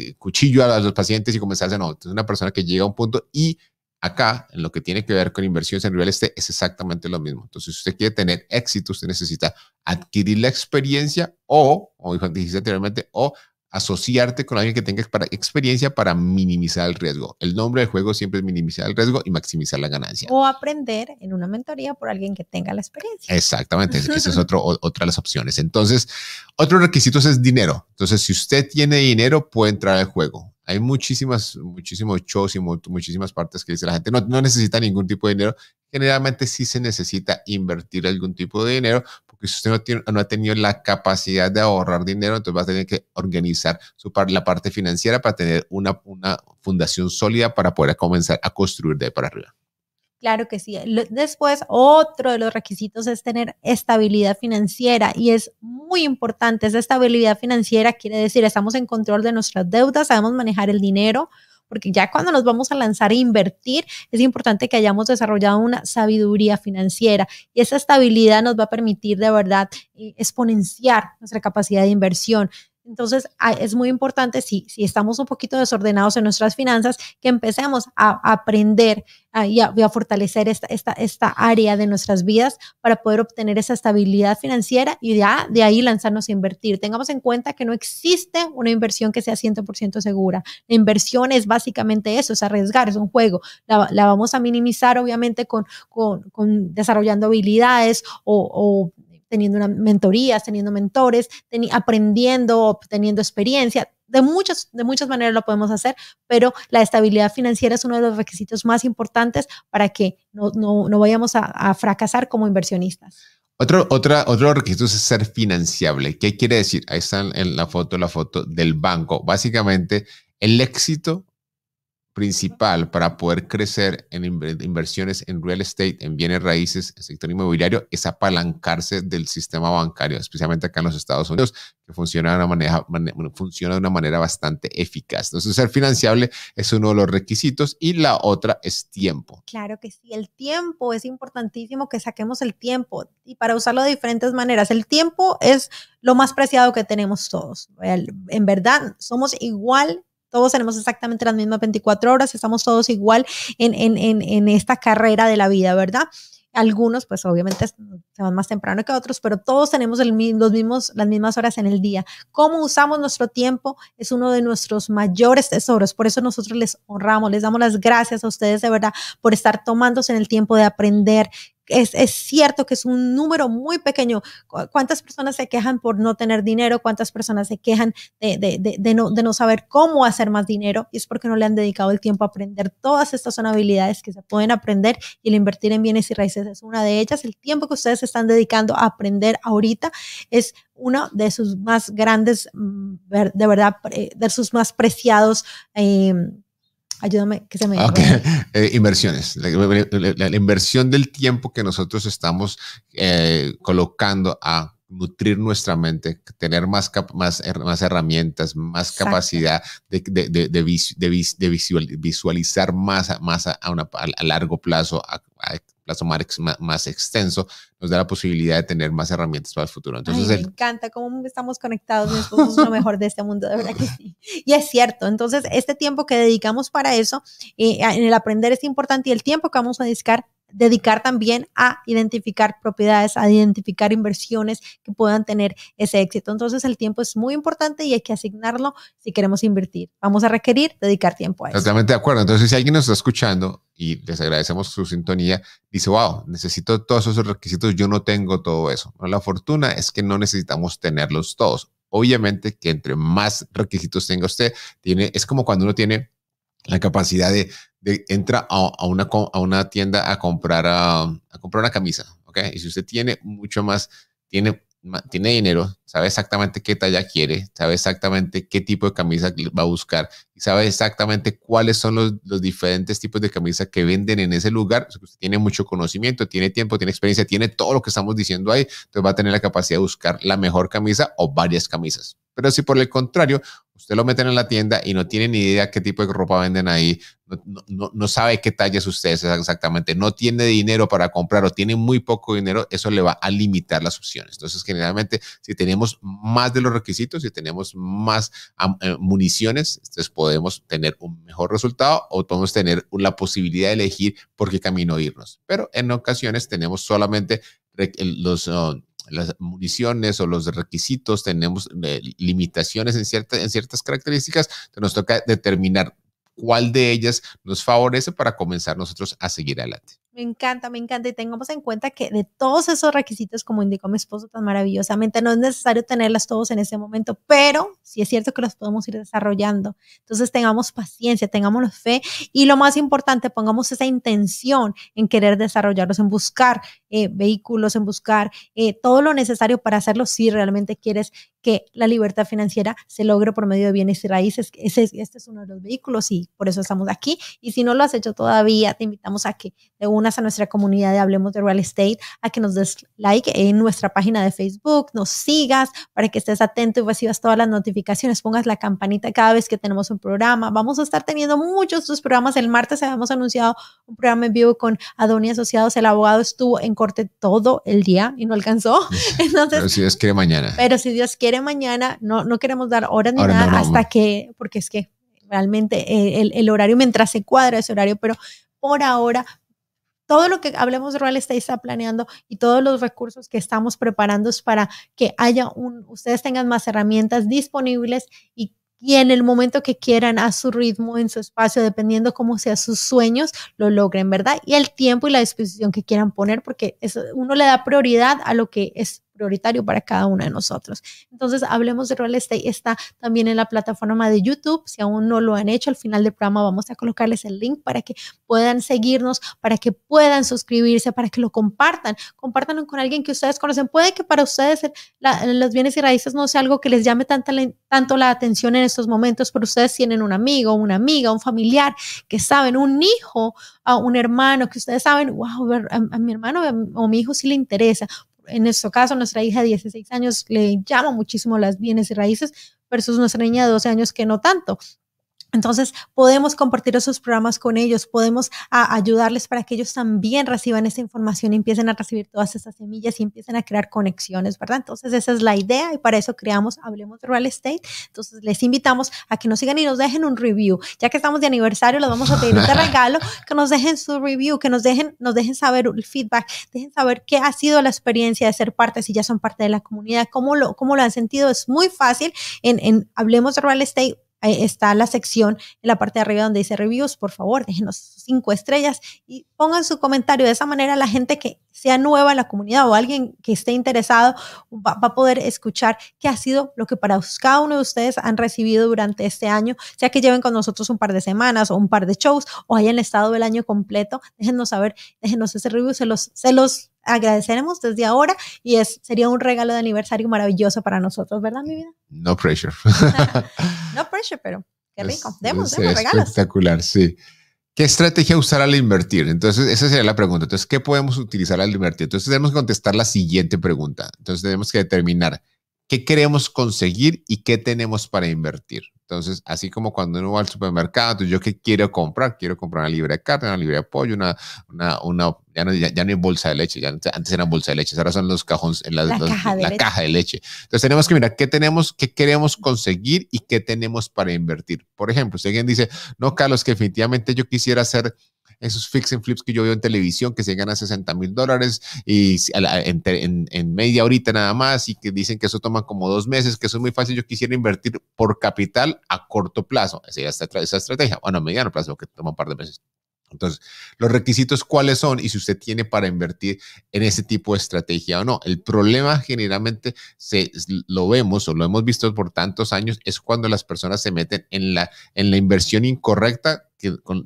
eh, cuchillo a, a los pacientes y comenzar a hacer, no, es una persona que llega a un punto y Acá, en lo que tiene que ver con inversiones en real estate, es exactamente lo mismo. Entonces, si usted quiere tener éxito, usted necesita adquirir la experiencia o, como dijiste anteriormente, o asociarte con alguien que tenga experiencia para minimizar el riesgo. El nombre del juego siempre es minimizar el riesgo y maximizar la ganancia. O aprender en una mentoría por alguien que tenga la experiencia. Exactamente, esa es (laughs) otro, otra de las opciones. Entonces, otro requisito es dinero. Entonces, si usted tiene dinero, puede entrar al juego. Hay muchísimas, muchísimos shows y muchísimas partes que dice la gente, no, necesita ningún tipo de dinero. Generalmente sí se necesita invertir algún tipo de dinero, porque si usted no, tiene, no ha tenido la capacidad de ahorrar dinero, entonces va a tener que organizar su la parte financiera para tener una, una fundación sólida para poder comenzar a construir de ahí para arriba. Claro que sí. Después, otro de los requisitos es tener estabilidad financiera y es muy importante. Esa estabilidad financiera quiere decir, estamos en control de nuestras deudas, sabemos manejar el dinero, porque ya cuando nos vamos a lanzar a e invertir, es importante que hayamos desarrollado una sabiduría financiera y esa estabilidad nos va a permitir de verdad eh, exponenciar nuestra capacidad de inversión. Entonces, ah, es muy importante, si, si estamos un poquito desordenados en nuestras finanzas, que empecemos a, aprender ah, y, a, fortalecer esta, esta, esta área de nuestras vidas para poder obtener esa estabilidad financiera y ya de ahí lanzarnos a invertir. Tengamos en cuenta que no existe una inversión que sea 100% segura. La inversión es básicamente eso, es arriesgar, es un juego. La, vamos a minimizar, obviamente, con, con, desarrollando habilidades o teniendo una mentorías, teniendo mentores, aprendiendo, obteniendo experiencia. De muchas, de muchas maneras lo podemos hacer, pero la estabilidad financiera es uno de los requisitos más importantes para que no, vayamos a, fracasar como inversionistas. Otro, otra, otro requisito es ser financiable. ¿Qué quiere decir? Ahí están en la foto, la foto del banco. Básicamente, el éxito principal para poder crecer en inversiones en real estate, en bienes raíces, en sector inmobiliario, es apalancarse del sistema bancario, especialmente acá en los Estados Unidos, que funciona de una manera, funciona de una manera bastante eficaz. Entonces, ser financiable es uno de los requisitos y la otra es tiempo. Claro que sí, el tiempo es importantísimo que saquemos el tiempo y para usarlo de diferentes maneras. El tiempo es lo más preciado que tenemos todos. En verdad, somos igual todos tenemos exactamente las mismas 24 horas, estamos todos igual en, en, esta carrera de la vida, ¿verdad? Algunos, pues obviamente se van más temprano que otros, pero todos tenemos el, los mismos, las mismas horas en el día. Cómo usamos nuestro tiempo es uno de nuestros mayores tesoros. Por eso nosotros les honramos, les damos las gracias a ustedes de verdad por estar tomándose en el tiempo de aprender es, cierto que es un número muy pequeño. ¿Cuántas personas se quejan por no tener dinero? ¿Cuántas personas se quejan de, no, saber cómo hacer más dinero? Y es porque no le han dedicado el tiempo a aprender todas estas son habilidades que se pueden aprender y el invertir en bienes y raíces es una de ellas. El tiempo que ustedes están dedicando a aprender ahorita es uno de sus más grandes, mm, de verdad, de sus más preciados. Em, Ayúdame, que se me ah, (laughs) eh, Inversiones. La, inversión del tiempo que nosotros estamos eh, colocando a nutrir nuestra mente, tener más, más, más herramientas, más capacidad de, de, de, de, visualizar más, más a, largo plazo, plazo más, más, extenso, nos da la posibilidad de tener más herramientas para el futuro. Entonces, me encanta cómo estamos conectados, mi es lo mejor de este mundo, de verdad que (laughs) sí. Y es cierto, entonces este tiempo que dedicamos para eso, eh, en el aprender es importante y el tiempo que vamos a dedicar dedicar también a identificar propiedades, a identificar inversiones que puedan tener ese éxito. Entonces el tiempo es muy importante y hay que asignarlo si queremos invertir. Vamos a requerir dedicar tiempo a eso. Totalmente de acuerdo. Entonces si alguien nos está escuchando y les agradecemos su sintonía, dice, wow, necesito todos esos requisitos, yo no tengo todo eso. La fortuna es que no necesitamos tenerlos todos. Obviamente que entre más requisitos tenga usted, tiene, es como cuando uno tiene la capacidad de entra a, a, una, a una tienda a comprar, a, um, a comprar una camisa, ¿ok? Y si usted tiene mucho más, tiene, tiene dinero, sabe exactamente qué talla quiere, sabe exactamente qué tipo de camisa va a buscar y sabe exactamente cuáles son los, los diferentes tipos de camisa que venden en ese lugar. usted tiene mucho conocimiento, tiene tiempo, tiene experiencia, tiene todo lo que estamos diciendo ahí, entonces va a tener la capacidad de buscar la mejor camisa o varias camisas. Pero si por el contrario, usted lo meten en la tienda y no tiene ni idea qué tipo de ropa venden ahí, no, no, no sabe qué tallas ustedes exactamente, no tiene dinero para comprar o tiene muy poco dinero, eso le va a limitar las opciones. Entonces, generalmente, si tenemos más de los requisitos y tenemos más eh, municiones, entonces podemos tener un mejor resultado o podemos tener la posibilidad de elegir por qué camino irnos. Pero en ocasiones tenemos solamente los... Ah, las municiones o los requisitos, tenemos eh, limitaciones en, ciertas en ciertas características, entonces nos toca determinar cuál de ellas nos favorece para comenzar nosotros a seguir adelante. Me encanta, me encanta. Y tengamos en cuenta que de todos esos requisitos, como indicó mi esposo tan maravillosamente, no es necesario tenerlas todos en ese momento, pero sí es cierto que los podemos ir desarrollando. Entonces tengamos paciencia, tengamos fe y lo más importante, pongamos esa intención en querer desarrollarlos, en buscar eh, vehículos, en buscar eh, todo lo necesario para hacerlo si realmente quieres que la libertad financiera se logre por medio de bienes y raíces. Ese, este es uno de los vehículos y por eso estamos aquí. Y si no lo has hecho todavía, te invitamos a que unas a nuestra comunidad de Hablemos de Real Estate, a que nos des like en nuestra página de Facebook, nos sigas para que estés atento y recibas todas las notificaciones, pongas la campanita cada vez que tenemos un programa. Vamos a estar teniendo muchos de tus programas. El martes habíamos anunciado un programa en vivo con Adonia Asociados. El abogado estuvo en corte todo el día y no alcanzó. (laughs) Entonces, pero si Dios quiere mañana. Pero si Dios quiere mañana, no, no queremos dar horas ni nada hasta que, porque es que realmente eh, el, el horario mientras se cuadra ese horario, pero por ahora todo lo que hablemos de real estate está planeando y todos los recursos que estamos preparando es para que haya un, ustedes tengan más herramientas disponibles y, y en el momento que quieran, a su ritmo, en su espacio, dependiendo cómo sean sus sueños, lo logren, ¿verdad? Y el tiempo y la disposición que quieran poner, porque eso, uno le da prioridad a lo que es prioritario para cada uno de nosotros. Entonces, hablemos de real estate. Está también en la plataforma de YouTube. Si aún no lo han hecho, al final del programa vamos a colocarles el link para que puedan seguirnos, para que puedan suscribirse, para que lo compartan. compartan con alguien que ustedes conocen. Puede que para ustedes los bienes y raíces no sea algo que les llame tanto la, la atención en estos momentos, pero ustedes tienen un amigo, una amiga, un familiar que saben, un hijo, ah, un hermano que ustedes saben, wow, a, mi hermano o mi hijo sí le interesa en este caso, nuestra hija de 16 años le llama muchísimo las bienes y raíces versus nuestra niña de 12 años que no tanto. Entonces, podemos compartir esos programas con ellos, podemos ayudarles para que ellos también reciban esa información y empiecen a recibir todas esas semillas y empiecen a crear conexiones, ¿verdad? Entonces, esa es la idea y para eso creamos Hablemos de Real Estate. Entonces, les invitamos a que nos sigan y nos dejen un review. Ya que estamos de aniversario, les vamos a pedir este un (laughs) regalo, que nos dejen su review, que nos dejen, nos dejen saber el feedback, dejen saber qué ha sido la experiencia de ser parte, si ya son parte de la comunidad, cómo lo, cómo lo han sentido. Es muy fácil en Hablemos de Real Estate está la sección en la parte de arriba donde dice reviews, por favor, déjenos cinco estrellas y pongan su comentario. De esa manera la gente que sea nueva en la comunidad o alguien que esté interesado va, a poder escuchar qué ha sido lo que para cada uno de ustedes han recibido durante este año, sea que lleven con nosotros un par de semanas o un par de shows o hayan estado el año completo, déjenos saber, déjenos ese review, se los, se los agradeceremos desde ahora y es, sería un regalo de aniversario maravilloso para nosotros, ¿verdad, mi vida? No pressure. (laughs) no pressure, pero qué rico. demos, demos regalos. Espectacular, sí. ¿Qué estrategia usar al invertir? Entonces, esa sería la pregunta. Entonces, ¿qué podemos utilizar al invertir? Entonces, tenemos que contestar la siguiente pregunta. Entonces, tenemos que determinar qué queremos conseguir y qué tenemos para invertir. Entonces, así como cuando uno va al supermercado, yo qué quiero comprar, quiero comprar una libre de carne, una libre de pollo, una, una, una ya no, ya, no hay bolsa de leche, ya, antes eran bolsa de leche, ahora son los cajones, la, caja, de leche. Entonces tenemos que mirar qué tenemos, qué queremos conseguir y qué tenemos para invertir. Por ejemplo, si alguien dice, no, Carlos, que definitivamente yo quisiera hacer esos fix and flips que yo veo en televisión que se ganan 60 mil dólares y en, media horita nada más y que dicen que eso toma como dos meses, que eso es muy fácil. Yo quisiera invertir por capital a corto plazo. Esa esa estrategia. Bueno, a mediano plazo, que toma un par de meses. Entonces, los requisitos cuáles son y si usted tiene para invertir en ese tipo de estrategia o no. El problema generalmente se, lo vemos o lo hemos visto por tantos años es cuando las personas se meten en la, en la inversión incorrecta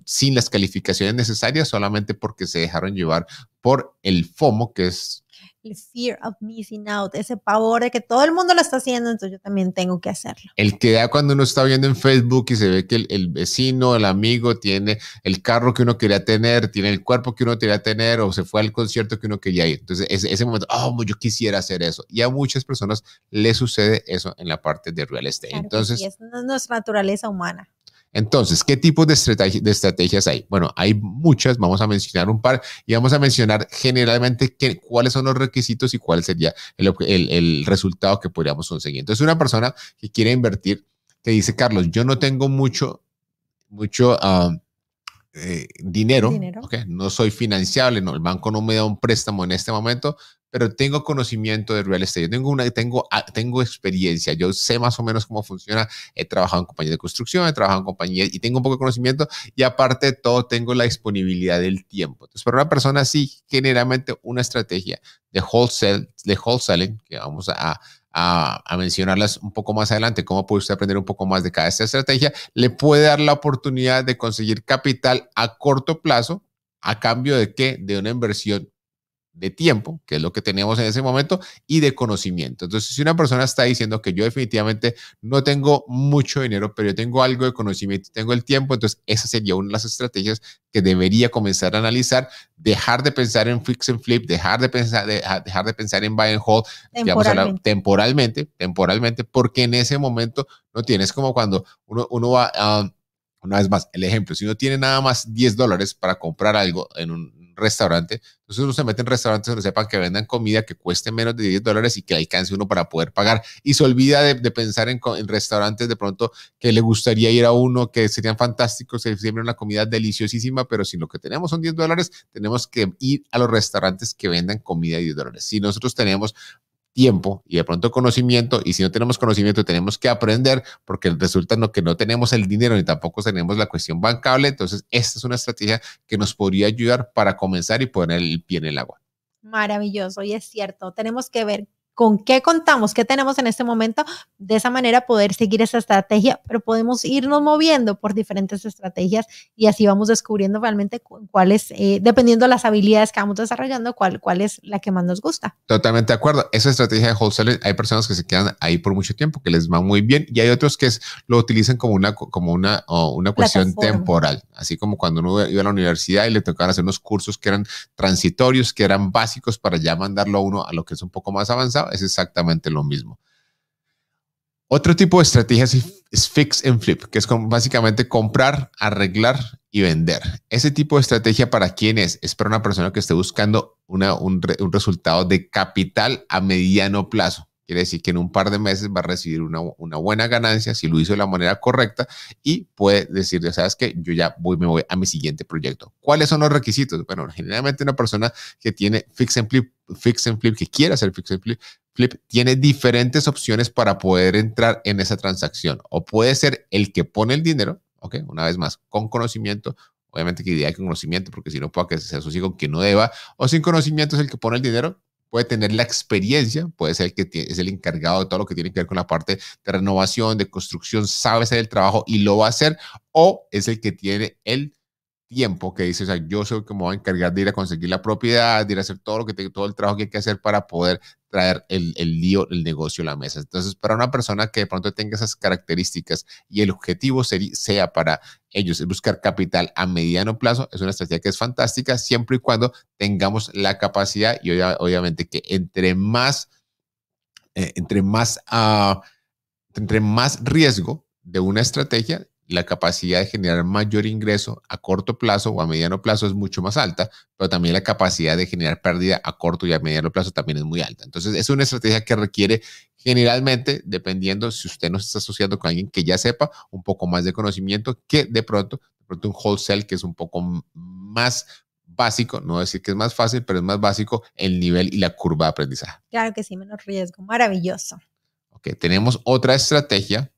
sin las calificaciones necesarias solamente porque se dejaron llevar por el FOMO, que es el fear of missing out, ese pavor de que todo el mundo lo está haciendo, entonces yo también tengo que hacerlo. El que da cuando uno está viendo en Facebook y se ve que el, vecino, el amigo tiene el carro que uno quería tener, tiene el cuerpo que uno quería tener o se fue al concierto que uno quería ir. Entonces, ese, momento, oh, yo quisiera hacer eso. Y a muchas personas les sucede eso en la parte de real estate. entonces, no es naturaleza humana. Entonces, ¿qué tipos de, de, estrategias hay? Bueno, hay muchas, vamos a mencionar un par y vamos a mencionar generalmente cuáles son los requisitos y cuál sería el, resultado que podríamos conseguir. Entonces, una persona que quiere invertir, que dice, Carlos, yo no tengo mucho, mucho... Ah, eh, dinero, no soy financiable, no, el banco no me da un préstamo en este momento, pero tengo conocimiento de real estate, tengo, una, tengo, ah, tengo experiencia, yo sé más o menos cómo funciona, he trabajado en compañías de construcción, he trabajado en compañías y tengo un poco de conocimiento y aparte de todo tengo la disponibilidad del tiempo. Entonces, para una persona así, generalmente una estrategia de wholesale, de wholesaling, que vamos a, a, mencionarlas un poco más adelante, cómo puede usted aprender un poco más de cada esta estrategia, le puede dar la oportunidad de conseguir capital a corto plazo a cambio de qué? De una inversión de tiempo, que es lo que tenemos en ese momento, y de conocimiento. Entonces, si una persona está diciendo que yo definitivamente no tengo mucho dinero, pero yo tengo algo de conocimiento, tengo el tiempo, entonces esa sería una de las estrategias que debería comenzar a analizar, dejar de pensar en fix and flip, dejar de pensar, dejar de pensar en buy and hold, temporalmente. temporalmente, temporalmente, porque en ese momento no tienes como cuando uno, uno va ah, una vez más, el ejemplo, si uno tiene nada más 10 dólares para comprar algo en un restaurante. Entonces uno se mete en restaurantes donde sepan que vendan comida que cueste menos de 10 dólares y que alcance uno para poder pagar. Y se olvida de, pensar en, restaurantes de pronto que le gustaría ir a uno, que serían fantásticos, que una comida deliciosísima, pero si lo que tenemos son 10 dólares, tenemos que ir a los restaurantes que vendan comida de 10 dólares. Si nosotros tenemos tiempo y de pronto conocimiento, y si no tenemos conocimiento tenemos que aprender porque resulta no, que no tenemos el dinero ni tampoco tenemos la cuestión bancable, entonces esta es una estrategia que nos podría ayudar para comenzar y poner el pie en el agua. Maravilloso, y es cierto, tenemos que ver con qué contamos, qué tenemos en este momento, de esa manera poder seguir esa estrategia, pero podemos irnos moviendo por diferentes estrategias y así vamos descubriendo realmente cuáles, eh, dependiendo de las habilidades que vamos desarrollando, cuál, cuál es la que más nos gusta. Totalmente de acuerdo. Esa estrategia de wholesaling, hay personas que se quedan ahí por mucho tiempo, que les va muy bien y hay otros que lo utilizan como una, como una, una cuestión temporal, así como cuando uno iba a la universidad y le tocaban hacer unos cursos que eran transitorios, que eran básicos para ya mandarlo a uno a lo que es un poco más avanzado es exactamente lo mismo. Otro tipo de estrategia es fix and flip, que es básicamente comprar, arreglar y vender. Ese tipo de estrategia para quién es? Es para una persona que esté buscando un, resultado de capital a mediano plazo. Quiere decir que en un par de meses va a recibir una, buena ganancia si lo hizo de la manera correcta y puede decir, ya sabes que yo ya voy, me voy a mi siguiente proyecto. ¿Cuáles son los requisitos? Bueno, generalmente una persona que tiene fix and flip fix and flip, que quiera hacer fix and flip, tiene diferentes opciones para poder entrar en esa transacción. O puede ser el que pone el dinero, ¿ok? Una vez más, con conocimiento. Obviamente que idea con conocimiento, porque si no puede que se asocie con que no deba. O sin conocimiento es el que pone el dinero, puede tener la experiencia, puede ser el que es el encargado de todo lo que tiene que ver con la parte de renovación, de construcción, sabe hacer el trabajo y lo va a hacer, o es el que tiene el tiempo que dice, o ah, sea, yo soy como va a encargar de ir a conseguir la propiedad, de ir a hacer todo lo que todo el trabajo que hay que hacer para poder traer el, el lío, el negocio a la mesa. Entonces, para una persona que de pronto tenga esas características y el objetivo sea para ellos buscar capital a mediano plazo, es una estrategia que es fantástica siempre y cuando tengamos la capacidad y obviamente que entre más, eh, entre más, ah, entre más riesgo de una estrategia, la capacidad de generar mayor ingreso a corto plazo o a mediano plazo es mucho más alta, pero también la capacidad de generar pérdida a corto y a mediano plazo también es muy alta. Entonces, es una estrategia que requiere generalmente, dependiendo si usted no está asociando con alguien que ya sepa un poco más de conocimiento, que de pronto, de pronto un wholesale que es un poco más básico, no decir que es más fácil, pero es más básico el nivel y la curva de aprendizaje. Claro que sí, menos riesgo, maravilloso. Ok, tenemos otra estrategia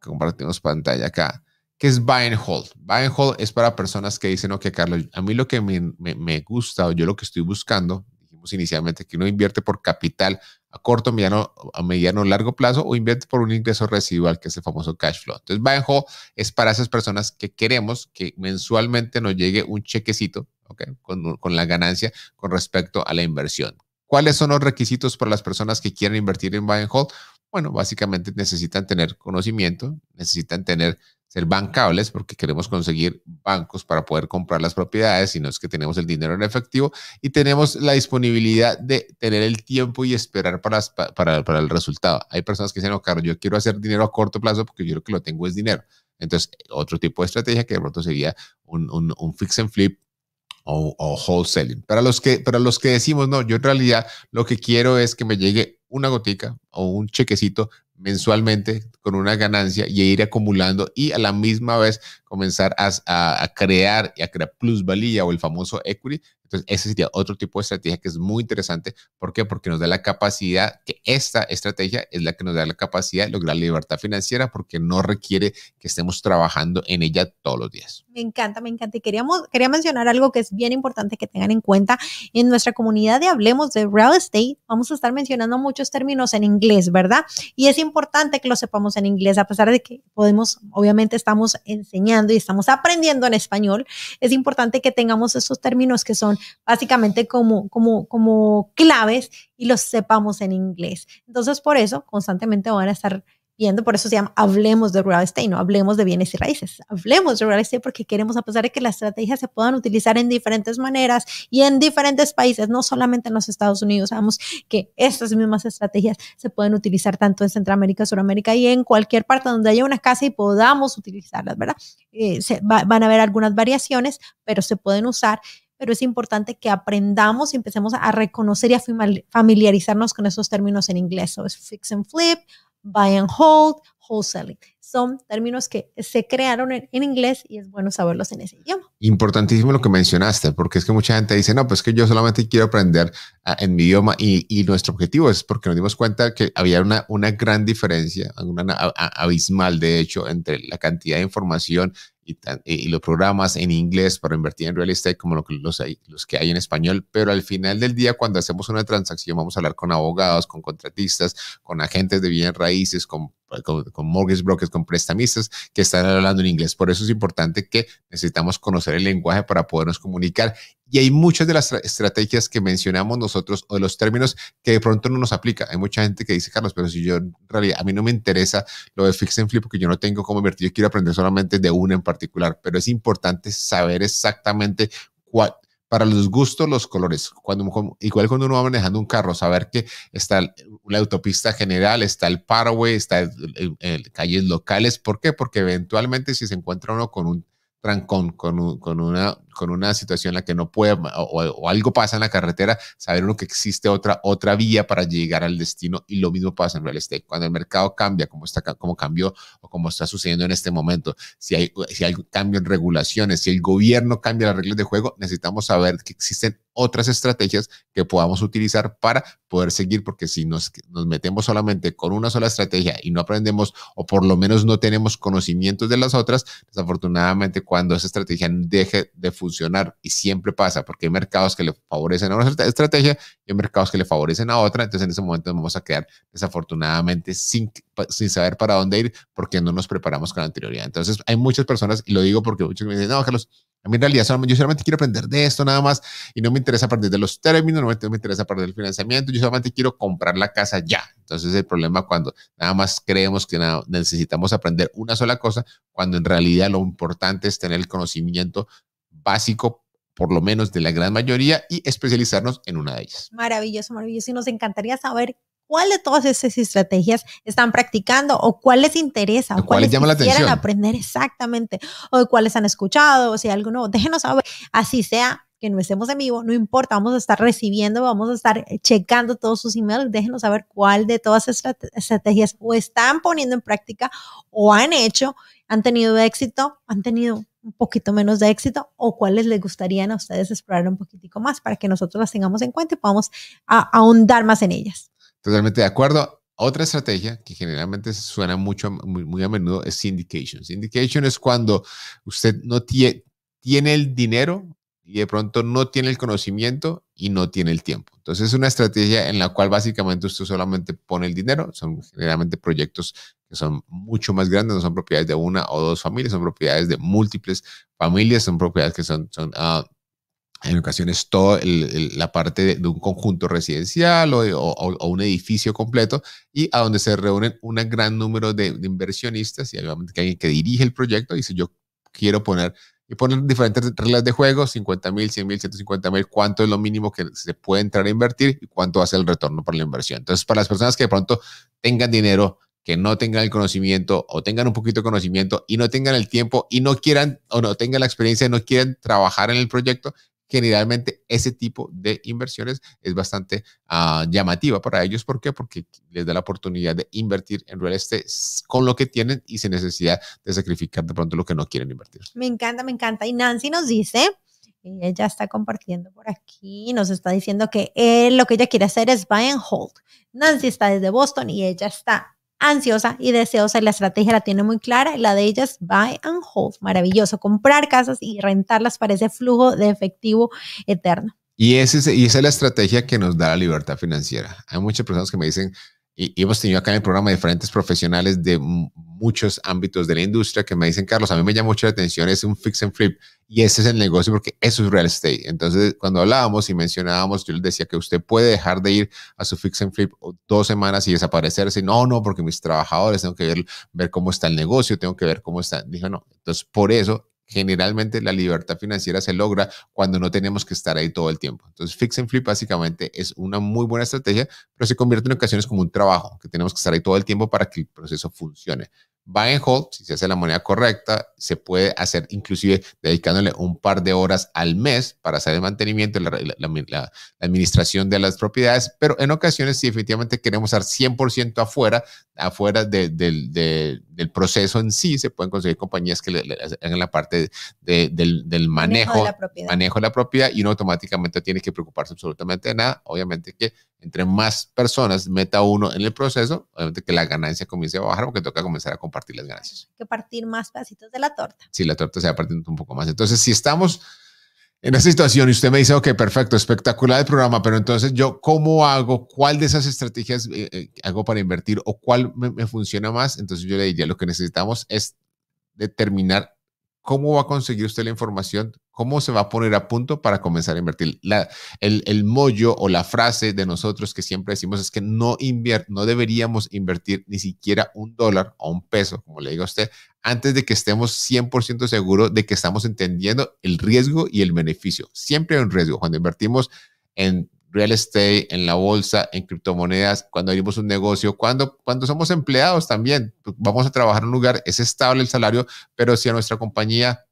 que compartimos pantalla acá, que es buy and hold. Buy and hold es para personas que dicen, ok, Carlos, a mí lo que me, gusta o yo lo que estoy buscando, dijimos inicialmente que uno invierte por capital a corto, mediano, a mediano, largo plazo o invierte por un ingreso residual, que es el famoso cash flow. Entonces, buy and hold es para esas personas que queremos que mensualmente nos llegue un chequecito ¿okay? con, con la ganancia con respecto a la inversión. ¿Cuáles son los requisitos para las personas que quieren invertir en buy and hold? Bueno, básicamente necesitan tener conocimiento, necesitan tener ser bancables porque queremos conseguir bancos para poder comprar las propiedades, si no es que tenemos el dinero en efectivo y tenemos la disponibilidad de tener el tiempo y esperar para, para, para el resultado. Hay personas que dicen, no, Carlos, yo quiero hacer dinero a corto plazo porque yo creo que lo tengo es dinero. Entonces, otro tipo de estrategia que de pronto sería un, fix and flip o, o, wholesaling. Para los, que, para los que decimos, no, yo en realidad lo que quiero es que me llegue una gotica o un chequecito mensualmente con una ganancia y ir acumulando y a la misma vez comenzar a, crear y a crear plusvalía o el famoso equity entonces, ese sería otro tipo de estrategia que es muy interesante. ¿Por qué? Porque nos da la capacidad, que esta estrategia es la que nos da la capacidad de lograr libertad financiera porque no requiere que estemos trabajando en ella todos los días. Me encanta, me encanta. Y queríamos, quería mencionar algo que es bien importante que tengan en cuenta. En nuestra comunidad de Hablemos de Real Estate, vamos a estar mencionando muchos términos en inglés, ¿verdad? Y es importante que lo sepamos en inglés, a pesar de que podemos, obviamente estamos enseñando y estamos aprendiendo en español, es importante que tengamos esos términos que son básicamente como, como, como claves y los sepamos en inglés. Entonces, por eso constantemente van a estar viendo, por eso se llama hablemos de real estate, no hablemos de bienes y raíces, hablemos de real estate porque queremos, a pesar de que las estrategias se puedan utilizar en diferentes maneras y en diferentes países, no solamente en los Estados Unidos, sabemos que estas mismas estrategias se pueden utilizar tanto en Centroamérica, Suramérica y en cualquier parte donde haya una casa y podamos utilizarlas, ¿verdad? Eh, se, van a haber algunas variaciones, pero se pueden usar pero es importante que aprendamos y empecemos a reconocer y a familiarizarnos con esos términos en inglés. es fix and flip, buy and hold, wholesaling son términos que se crearon en, inglés y es bueno saberlos en ese idioma. Importantísimo lo que mencionaste, porque es que mucha gente dice, no, pues que yo solamente quiero aprender ah, en mi idioma y, y, nuestro objetivo es porque nos dimos cuenta que había una, una gran diferencia, una, abismal de hecho, entre la cantidad de información y, y, los programas en inglés para invertir en real estate como que los, hay, los que hay en español, pero al final del día cuando hacemos una transacción vamos a hablar con abogados, con contratistas, con agentes de bien raíces, con, con, mortgage brokers, con prestamistas que están hablando en inglés. Por eso es importante que necesitamos conocer el lenguaje para podernos comunicar. Y hay muchas de las estrategias que mencionamos nosotros o de los términos que de pronto no nos aplica. Hay mucha gente que dice, Carlos, pero si yo en realidad, a mí no me interesa lo de fix and flip porque yo no tengo cómo invertir, yo quiero aprender solamente de una en particular, pero es importante saber exactamente cuál, para los gustos, los colores. Cuando, igual cuando uno va manejando un carro, saber que está la autopista general, está el Parway, está calles locales. ¿Por qué? Porque eventualmente si se encuentra uno con un trancón, con, un, con una con una situación en la que no puede o, algo pasa en la carretera, saber uno que existe otra, otra vía para llegar al destino y lo mismo pasa en real estate. Cuando el mercado cambia, como, está, como cambió o como está sucediendo en este momento, si hay, si hay cambio en regulaciones, si el gobierno cambia las reglas de juego, necesitamos saber que existen otras estrategias que podamos utilizar para poder seguir, porque si nos, nos metemos solamente con una sola estrategia y no aprendemos o por lo menos no tenemos conocimientos de las otras, desafortunadamente cuando esa estrategia deje de funcionar, y siempre pasa porque hay mercados que le favorecen a una estrategia y hay mercados que le favorecen a otra. Entonces en ese momento nos vamos a quedar desafortunadamente sin, sin saber para dónde ir porque no nos preparamos con anterioridad. Entonces hay muchas personas, y lo digo porque muchos me dicen, no, Carlos, a mí en realidad yo solamente quiero aprender de esto nada más y no me interesa aprender de los términos, no me interesa aprender del financiamiento, yo solamente quiero comprar la casa ya. Entonces el problema cuando nada más creemos que necesitamos aprender una sola cosa, cuando en realidad lo importante es tener el conocimiento básico por lo menos de la gran mayoría, y especializarnos en una de ellas. Maravilloso, maravilloso. Y nos encantaría saber cuál de todas esas estrategias están practicando o cuál les interesa o, cuál les llama la atención. aprender exactamente o cuáles han escuchado o si algo nuevo. Déjenos saber, así sea que no estemos en vivo, no importa, vamos a estar recibiendo, vamos a estar eh, checando todos sus emails, déjenos saber cuál de todas esas estrategias o están poniendo en práctica o han hecho, han tenido éxito, han tenido un poquito menos de éxito o cuáles les gustarían a ustedes explorar un poquitico más para que nosotros las tengamos en cuenta y podamos ahondar más en ellas. Totalmente de acuerdo. Otra estrategia que generalmente suena mucho, muy, muy a menudo es syndication. Syndication es cuando usted no tie, tiene el dinero y de pronto no tiene el conocimiento y no tiene el tiempo. Entonces es una estrategia en la cual básicamente usted solamente pone el dinero, son generalmente proyectos que son mucho más grandes, no son propiedades de una o dos familias, son propiedades de múltiples familias, son propiedades que son, son ah, en ocasiones toda la parte de, un conjunto residencial o, un edificio completo y a donde se reúnen un gran número de, inversionistas y obviamente alguien que dirige el proyecto dice yo quiero poner y ponen diferentes reglas de juego, 50 mil, 100 mil, 150 mil, cuánto es lo mínimo que se puede entrar a invertir y cuánto va a ser el retorno por la inversión. Entonces, para las personas que de pronto tengan dinero, que no tengan el conocimiento o tengan un poquito de conocimiento y no tengan el tiempo y no quieran o no tengan la experiencia y no quieran trabajar en el proyecto, generalmente ese tipo de inversiones es bastante ah, llamativa para ellos. ¿Por qué? Porque les da la oportunidad de invertir en real estate con lo que tienen y sin necesidad de sacrificar de pronto lo que no quieren invertir. Me encanta, me encanta. Y Nancy nos dice ella está compartiendo por aquí, nos está diciendo que eh, lo que ella quiere hacer es buy and hold. Nancy está desde Boston y ella está ansiosa y deseosa. La estrategia la tiene muy clara. La de ellas, buy and hold. Maravilloso. Comprar casas y rentarlas para ese flujo de efectivo eterno. Y, ese, y esa es la estrategia que nos da la libertad financiera. Hay muchas personas que me dicen, y, hemos tenido acá en el programa diferentes profesionales de muchos ámbitos de la industria que me dicen, Carlos, a mí me llama mucho la atención, es un fix and flip y ese es el negocio porque eso es real estate. Entonces, cuando hablábamos y mencionábamos, yo les decía que usted puede dejar de ir a su fix and flip dos semanas y desaparecerse. No, no, porque mis trabajadores tengo que ver, ver cómo está el negocio, tengo que ver cómo está. Dijo, no. Entonces, por eso generalmente la libertad financiera se logra cuando no tenemos que estar ahí todo el tiempo. Entonces, fix and flip básicamente es una muy buena estrategia, pero se convierte en ocasiones como un trabajo, que tenemos que estar ahí todo el tiempo para que el proceso funcione. Buy and hold, si se hace la moneda correcta, se puede hacer inclusive dedicándole un par de horas al mes para hacer el mantenimiento, la, la, administración de las propiedades, pero en ocasiones si efectivamente queremos estar 100% afuera, afuera de, de del proceso en sí, se pueden conseguir compañías que le, hagan la parte del, manejo, manejo de, la propiedad. y no automáticamente tiene que preocuparse absolutamente de nada. Obviamente que entre más personas meta uno en el proceso, obviamente que la ganancia comience a bajar porque toca comenzar a compartir las ganancias. que partir más pedacitos de la torta. Sí, la torta se va partiendo un poco más. Entonces, si estamos en esa situación y usted me dice, ok, perfecto, espectacular el programa, pero entonces yo, ¿cómo hago? ¿Cuál de esas estrategias eh, eh, hago para invertir o cuál me, funciona más? Entonces yo le diría, lo que necesitamos es determinar cómo va a conseguir usted la información ¿Cómo se va a poner a punto para comenzar a invertir? La, el, mollo o la frase de nosotros que siempre decimos es que no, invier no deberíamos invertir ni siquiera un dólar o un peso, como le digo a usted, antes de que estemos 100% seguros de que estamos entendiendo el riesgo y el beneficio. Siempre hay un riesgo. Cuando invertimos en real estate, en la bolsa, en criptomonedas, cuando abrimos un negocio, cuando, cuando somos empleados también, vamos a trabajar en un lugar, es estable el salario, pero si a nuestra compañía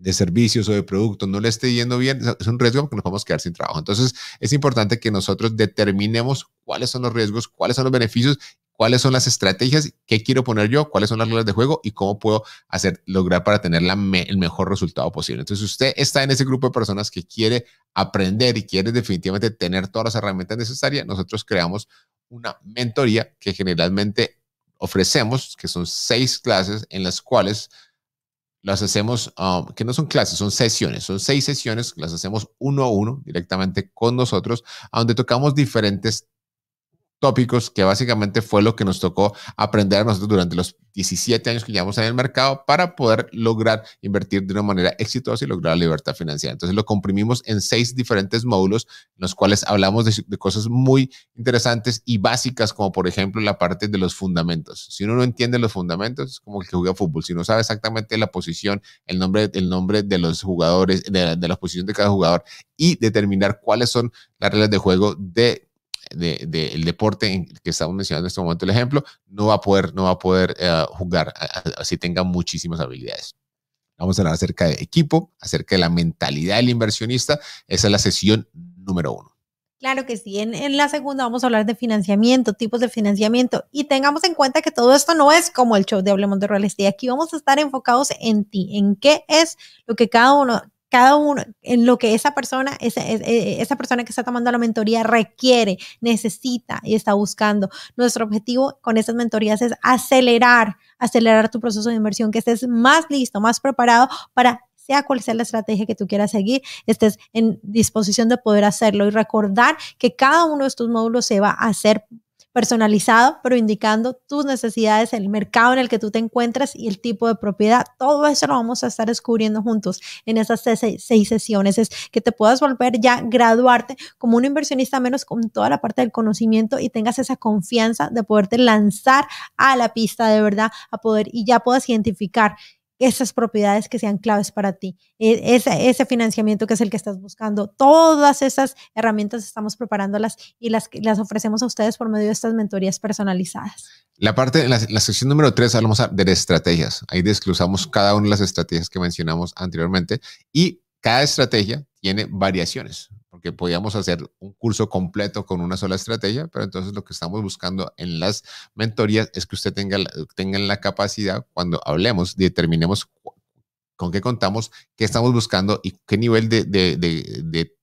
de servicios o de productos no le esté yendo bien, es un riesgo que nos vamos a quedar sin trabajo. Entonces, es importante que nosotros determinemos cuáles son los riesgos, cuáles son los beneficios, cuáles son las estrategias, qué quiero poner yo, cuáles son las reglas de juego y cómo puedo hacer, lograr para tener la el mejor resultado posible. Entonces, usted está en ese grupo de personas que quiere aprender y quiere definitivamente tener todas las herramientas necesarias, nosotros creamos una mentoría que generalmente ofrecemos, que son seis clases en las cuales las hacemos, um, que no son clases, son sesiones, son seis sesiones, las hacemos uno a uno directamente con nosotros, donde tocamos diferentes tópicos, que básicamente fue lo que nos tocó aprender nosotros durante los 17 años que llevamos en el mercado para poder lograr invertir de una manera exitosa y lograr la libertad financiera. Entonces lo comprimimos en seis diferentes módulos, en los cuales hablamos de, cosas muy interesantes y básicas, como por ejemplo la parte de los fundamentos. Si uno no entiende los fundamentos, es como el que juega fútbol. Si no sabe exactamente la posición, el nombre, el nombre de los jugadores, de, de la posición de cada jugador y determinar cuáles son las reglas de juego de del deporte que estamos mencionando en este momento el ejemplo, no va a poder, no va a poder eh, jugar así tenga muchísimas habilidades. Vamos a hablar acerca de equipo, acerca de la mentalidad del inversionista. Esa es la sesión número uno. Claro que sí. En, la segunda vamos a hablar de financiamiento, tipos de financiamiento. Y tengamos en cuenta que todo esto no es como el show de Hablemos de Real Estate. Aquí vamos a estar enfocados en ti, en qué es lo que cada uno, cada uno, en lo que esa persona, esa, e, e, esa, persona que está tomando la mentoría requiere, necesita y está buscando. Nuestro objetivo con estas mentorías es acelerar, acelerar tu proceso de inversión, que estés más listo, más preparado para sea cual sea la estrategia que tú quieras seguir, estés en disposición de poder hacerlo y recordar que cada uno de estos módulos se va a hacer personalizado, pero indicando tus necesidades, el mercado en el que tú te encuentras y el tipo de propiedad. Todo eso lo vamos a estar descubriendo juntos en esas seis, sesiones. Es que te puedas volver ya graduarte como un inversionista menos con toda la parte del conocimiento y tengas esa confianza de poderte lanzar a la pista de verdad, a poder y ya puedas identificar esas propiedades que sean claves para ti, e, ese, ese, financiamiento que es el que estás buscando. Todas esas herramientas estamos preparándolas y las, las ofrecemos a ustedes por medio de estas mentorías personalizadas. La parte, la, la sección número 3 hablamos de estrategias. Ahí desglosamos cada una de las estrategias que mencionamos anteriormente y cada estrategia tiene variaciones porque podíamos hacer un curso completo con una sola estrategia, pero entonces lo que estamos buscando en las mentorías es que usted tenga, tenga la capacidad cuando hablemos, determinemos con qué contamos, qué estamos buscando y qué nivel de, de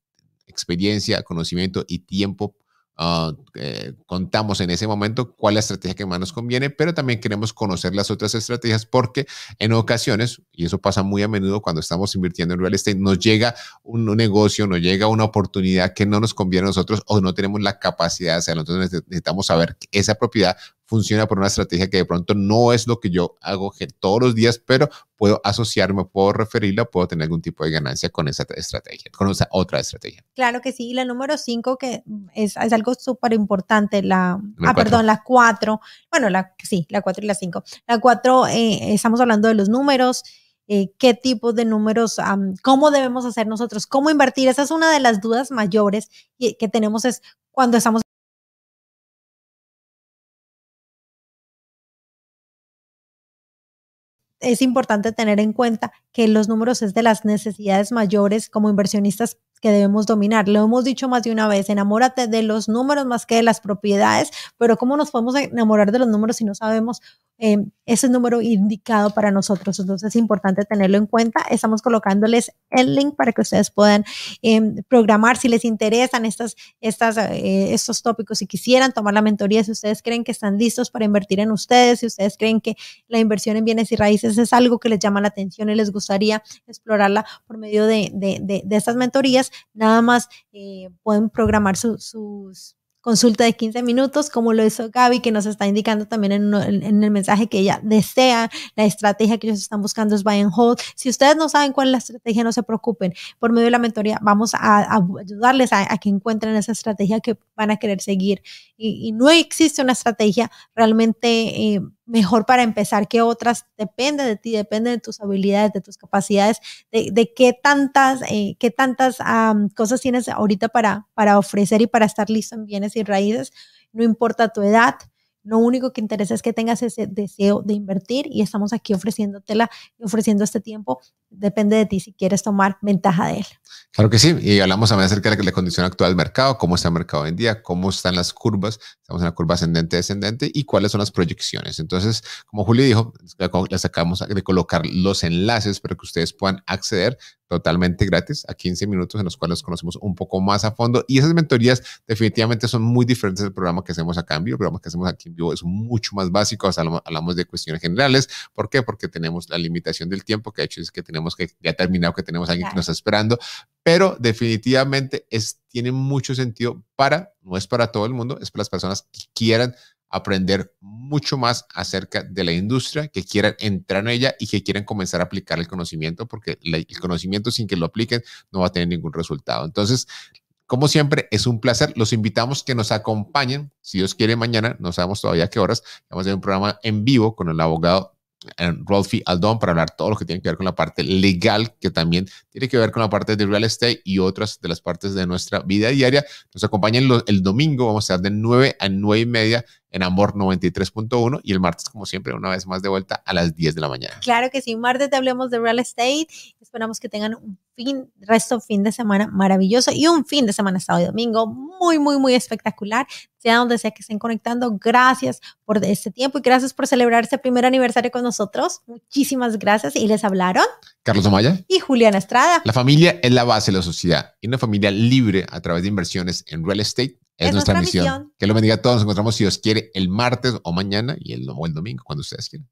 experiencia, conocimiento y tiempo Ah, eh, contamos en ese momento cuál es la estrategia que más nos conviene, pero también queremos conocer las otras estrategias porque en ocasiones, y eso pasa muy a menudo cuando estamos invirtiendo en real estate, nos llega un, negocio, nos llega una oportunidad que no nos conviene a nosotros o no tenemos la capacidad o hacerlo. Entonces necesitamos saber esa propiedad funciona por una estrategia que de pronto no es lo que yo hago todos los días, pero puedo asociarme, puedo referirla, puedo tener algún tipo de ganancia con esa estrategia, con esa otra estrategia. Claro que sí. Y la número cinco, que es, algo súper importante, la, ah, perdón, la cuatro, bueno, la, sí, la cuatro y la cinco. La cuatro, eh, estamos hablando de los números. Eh, qué tipo de números, cómo debemos hacer nosotros, cómo invertir. Esa es una de las dudas mayores que tenemos es cuando estamos es importante tener en cuenta que los números es de las necesidades mayores como inversionistas que debemos dominar. Lo hemos dicho más de una vez, enamórate de los números más que de las propiedades, pero ¿cómo nos podemos enamorar de los números si no sabemos ese eh, es número indicado para nosotros. Entonces es importante tenerlo en cuenta. Estamos colocándoles el link para que ustedes puedan em, programar si les interesan estas, estas, eh, estos tópicos, si quisieran tomar la mentoría, si ustedes creen que están listos para invertir en ustedes, si ustedes creen que la inversión en bienes y raíces es algo que les llama la atención y les gustaría explorarla por medio de, estas mentorías, nada más eh, pueden programar sus consulta de 15 minutos, como lo hizo Gaby, que nos está indicando también en, el mensaje que ella desea, la estrategia que ellos están buscando es buy and hold. Si ustedes no saben cuál es la estrategia, no se preocupen. Por medio de la mentoría vamos a, ayudarles a, que encuentren esa estrategia que van a querer seguir. Y, no existe una estrategia realmente... Eh, mejor para empezar que otras, depende de ti, depende de tus habilidades, de tus capacidades, de, de qué tantas, eh, tantas cosas tienes ahorita para, para ofrecer y para estar listo en bienes y raíces, no importa tu edad, lo único que interesa es que tengas ese deseo de invertir y estamos aquí ofreciéndotela, ofreciendo este tiempo depende de ti si quieres tomar ventaja de él. Claro que sí, y hablamos también acerca de la condición actual del mercado, cómo está el mercado en día, cómo están las curvas, estamos en la curva ascendente-descendente y cuáles son las proyecciones. Entonces, como Julio dijo, les acabamos de colocar los enlaces para que ustedes puedan acceder totalmente gratis a 15 minutos en los cuales conocemos un poco más a fondo y esas mentorías definitivamente son muy diferentes del programa que hacemos a cambio. El programa que hacemos aquí en vivo es mucho más básico, hablamos de cuestiones generales. ¿Por qué? Porque tenemos la limitación del tiempo, que de hecho es que tenemos tenemos que, ya terminado, que tenemos a alguien que nos está esperando, pero definitivamente es, tiene mucho sentido para, no es para todo el mundo, es para las personas que quieran aprender mucho más acerca de la industria, que quieran entrar en ella y que quieran comenzar a aplicar el conocimiento, porque el conocimiento sin que lo apliquen no va a tener ningún resultado. Entonces, como siempre, es un placer. Los invitamos que nos acompañen. Si Dios quiere, mañana, no sabemos todavía qué horas, vamos a hacer un programa en vivo con el abogado Rolfi Aldón para hablar todo lo que tiene que ver con la parte legal, que también tiene que ver con la parte de real estate y otras de las partes de nuestra vida diaria. Nos acompañan el domingo, vamos a estar de 9 a 9 y media en Amor 93.1 y el martes, como siempre, una vez más de vuelta a las 10 de la mañana. Claro que sí, martes te hablemos de real estate. Esperamos que tengan un fin, resto fin de semana maravilloso y un fin de semana sábado y domingo muy, muy, muy espectacular. Sea donde sea que estén conectando, gracias por este tiempo y gracias por celebrar este primer aniversario con nosotros. Muchísimas gracias y les hablaron Carlos Amaya y Julián Estrada. La familia es la base de la sociedad y una familia libre a través de inversiones en real estate es, nuestra, misión. Que lo bendiga a todos. Nos encontramos, si dios quiere, el martes o mañana y el, o el domingo, cuando ustedes quieran.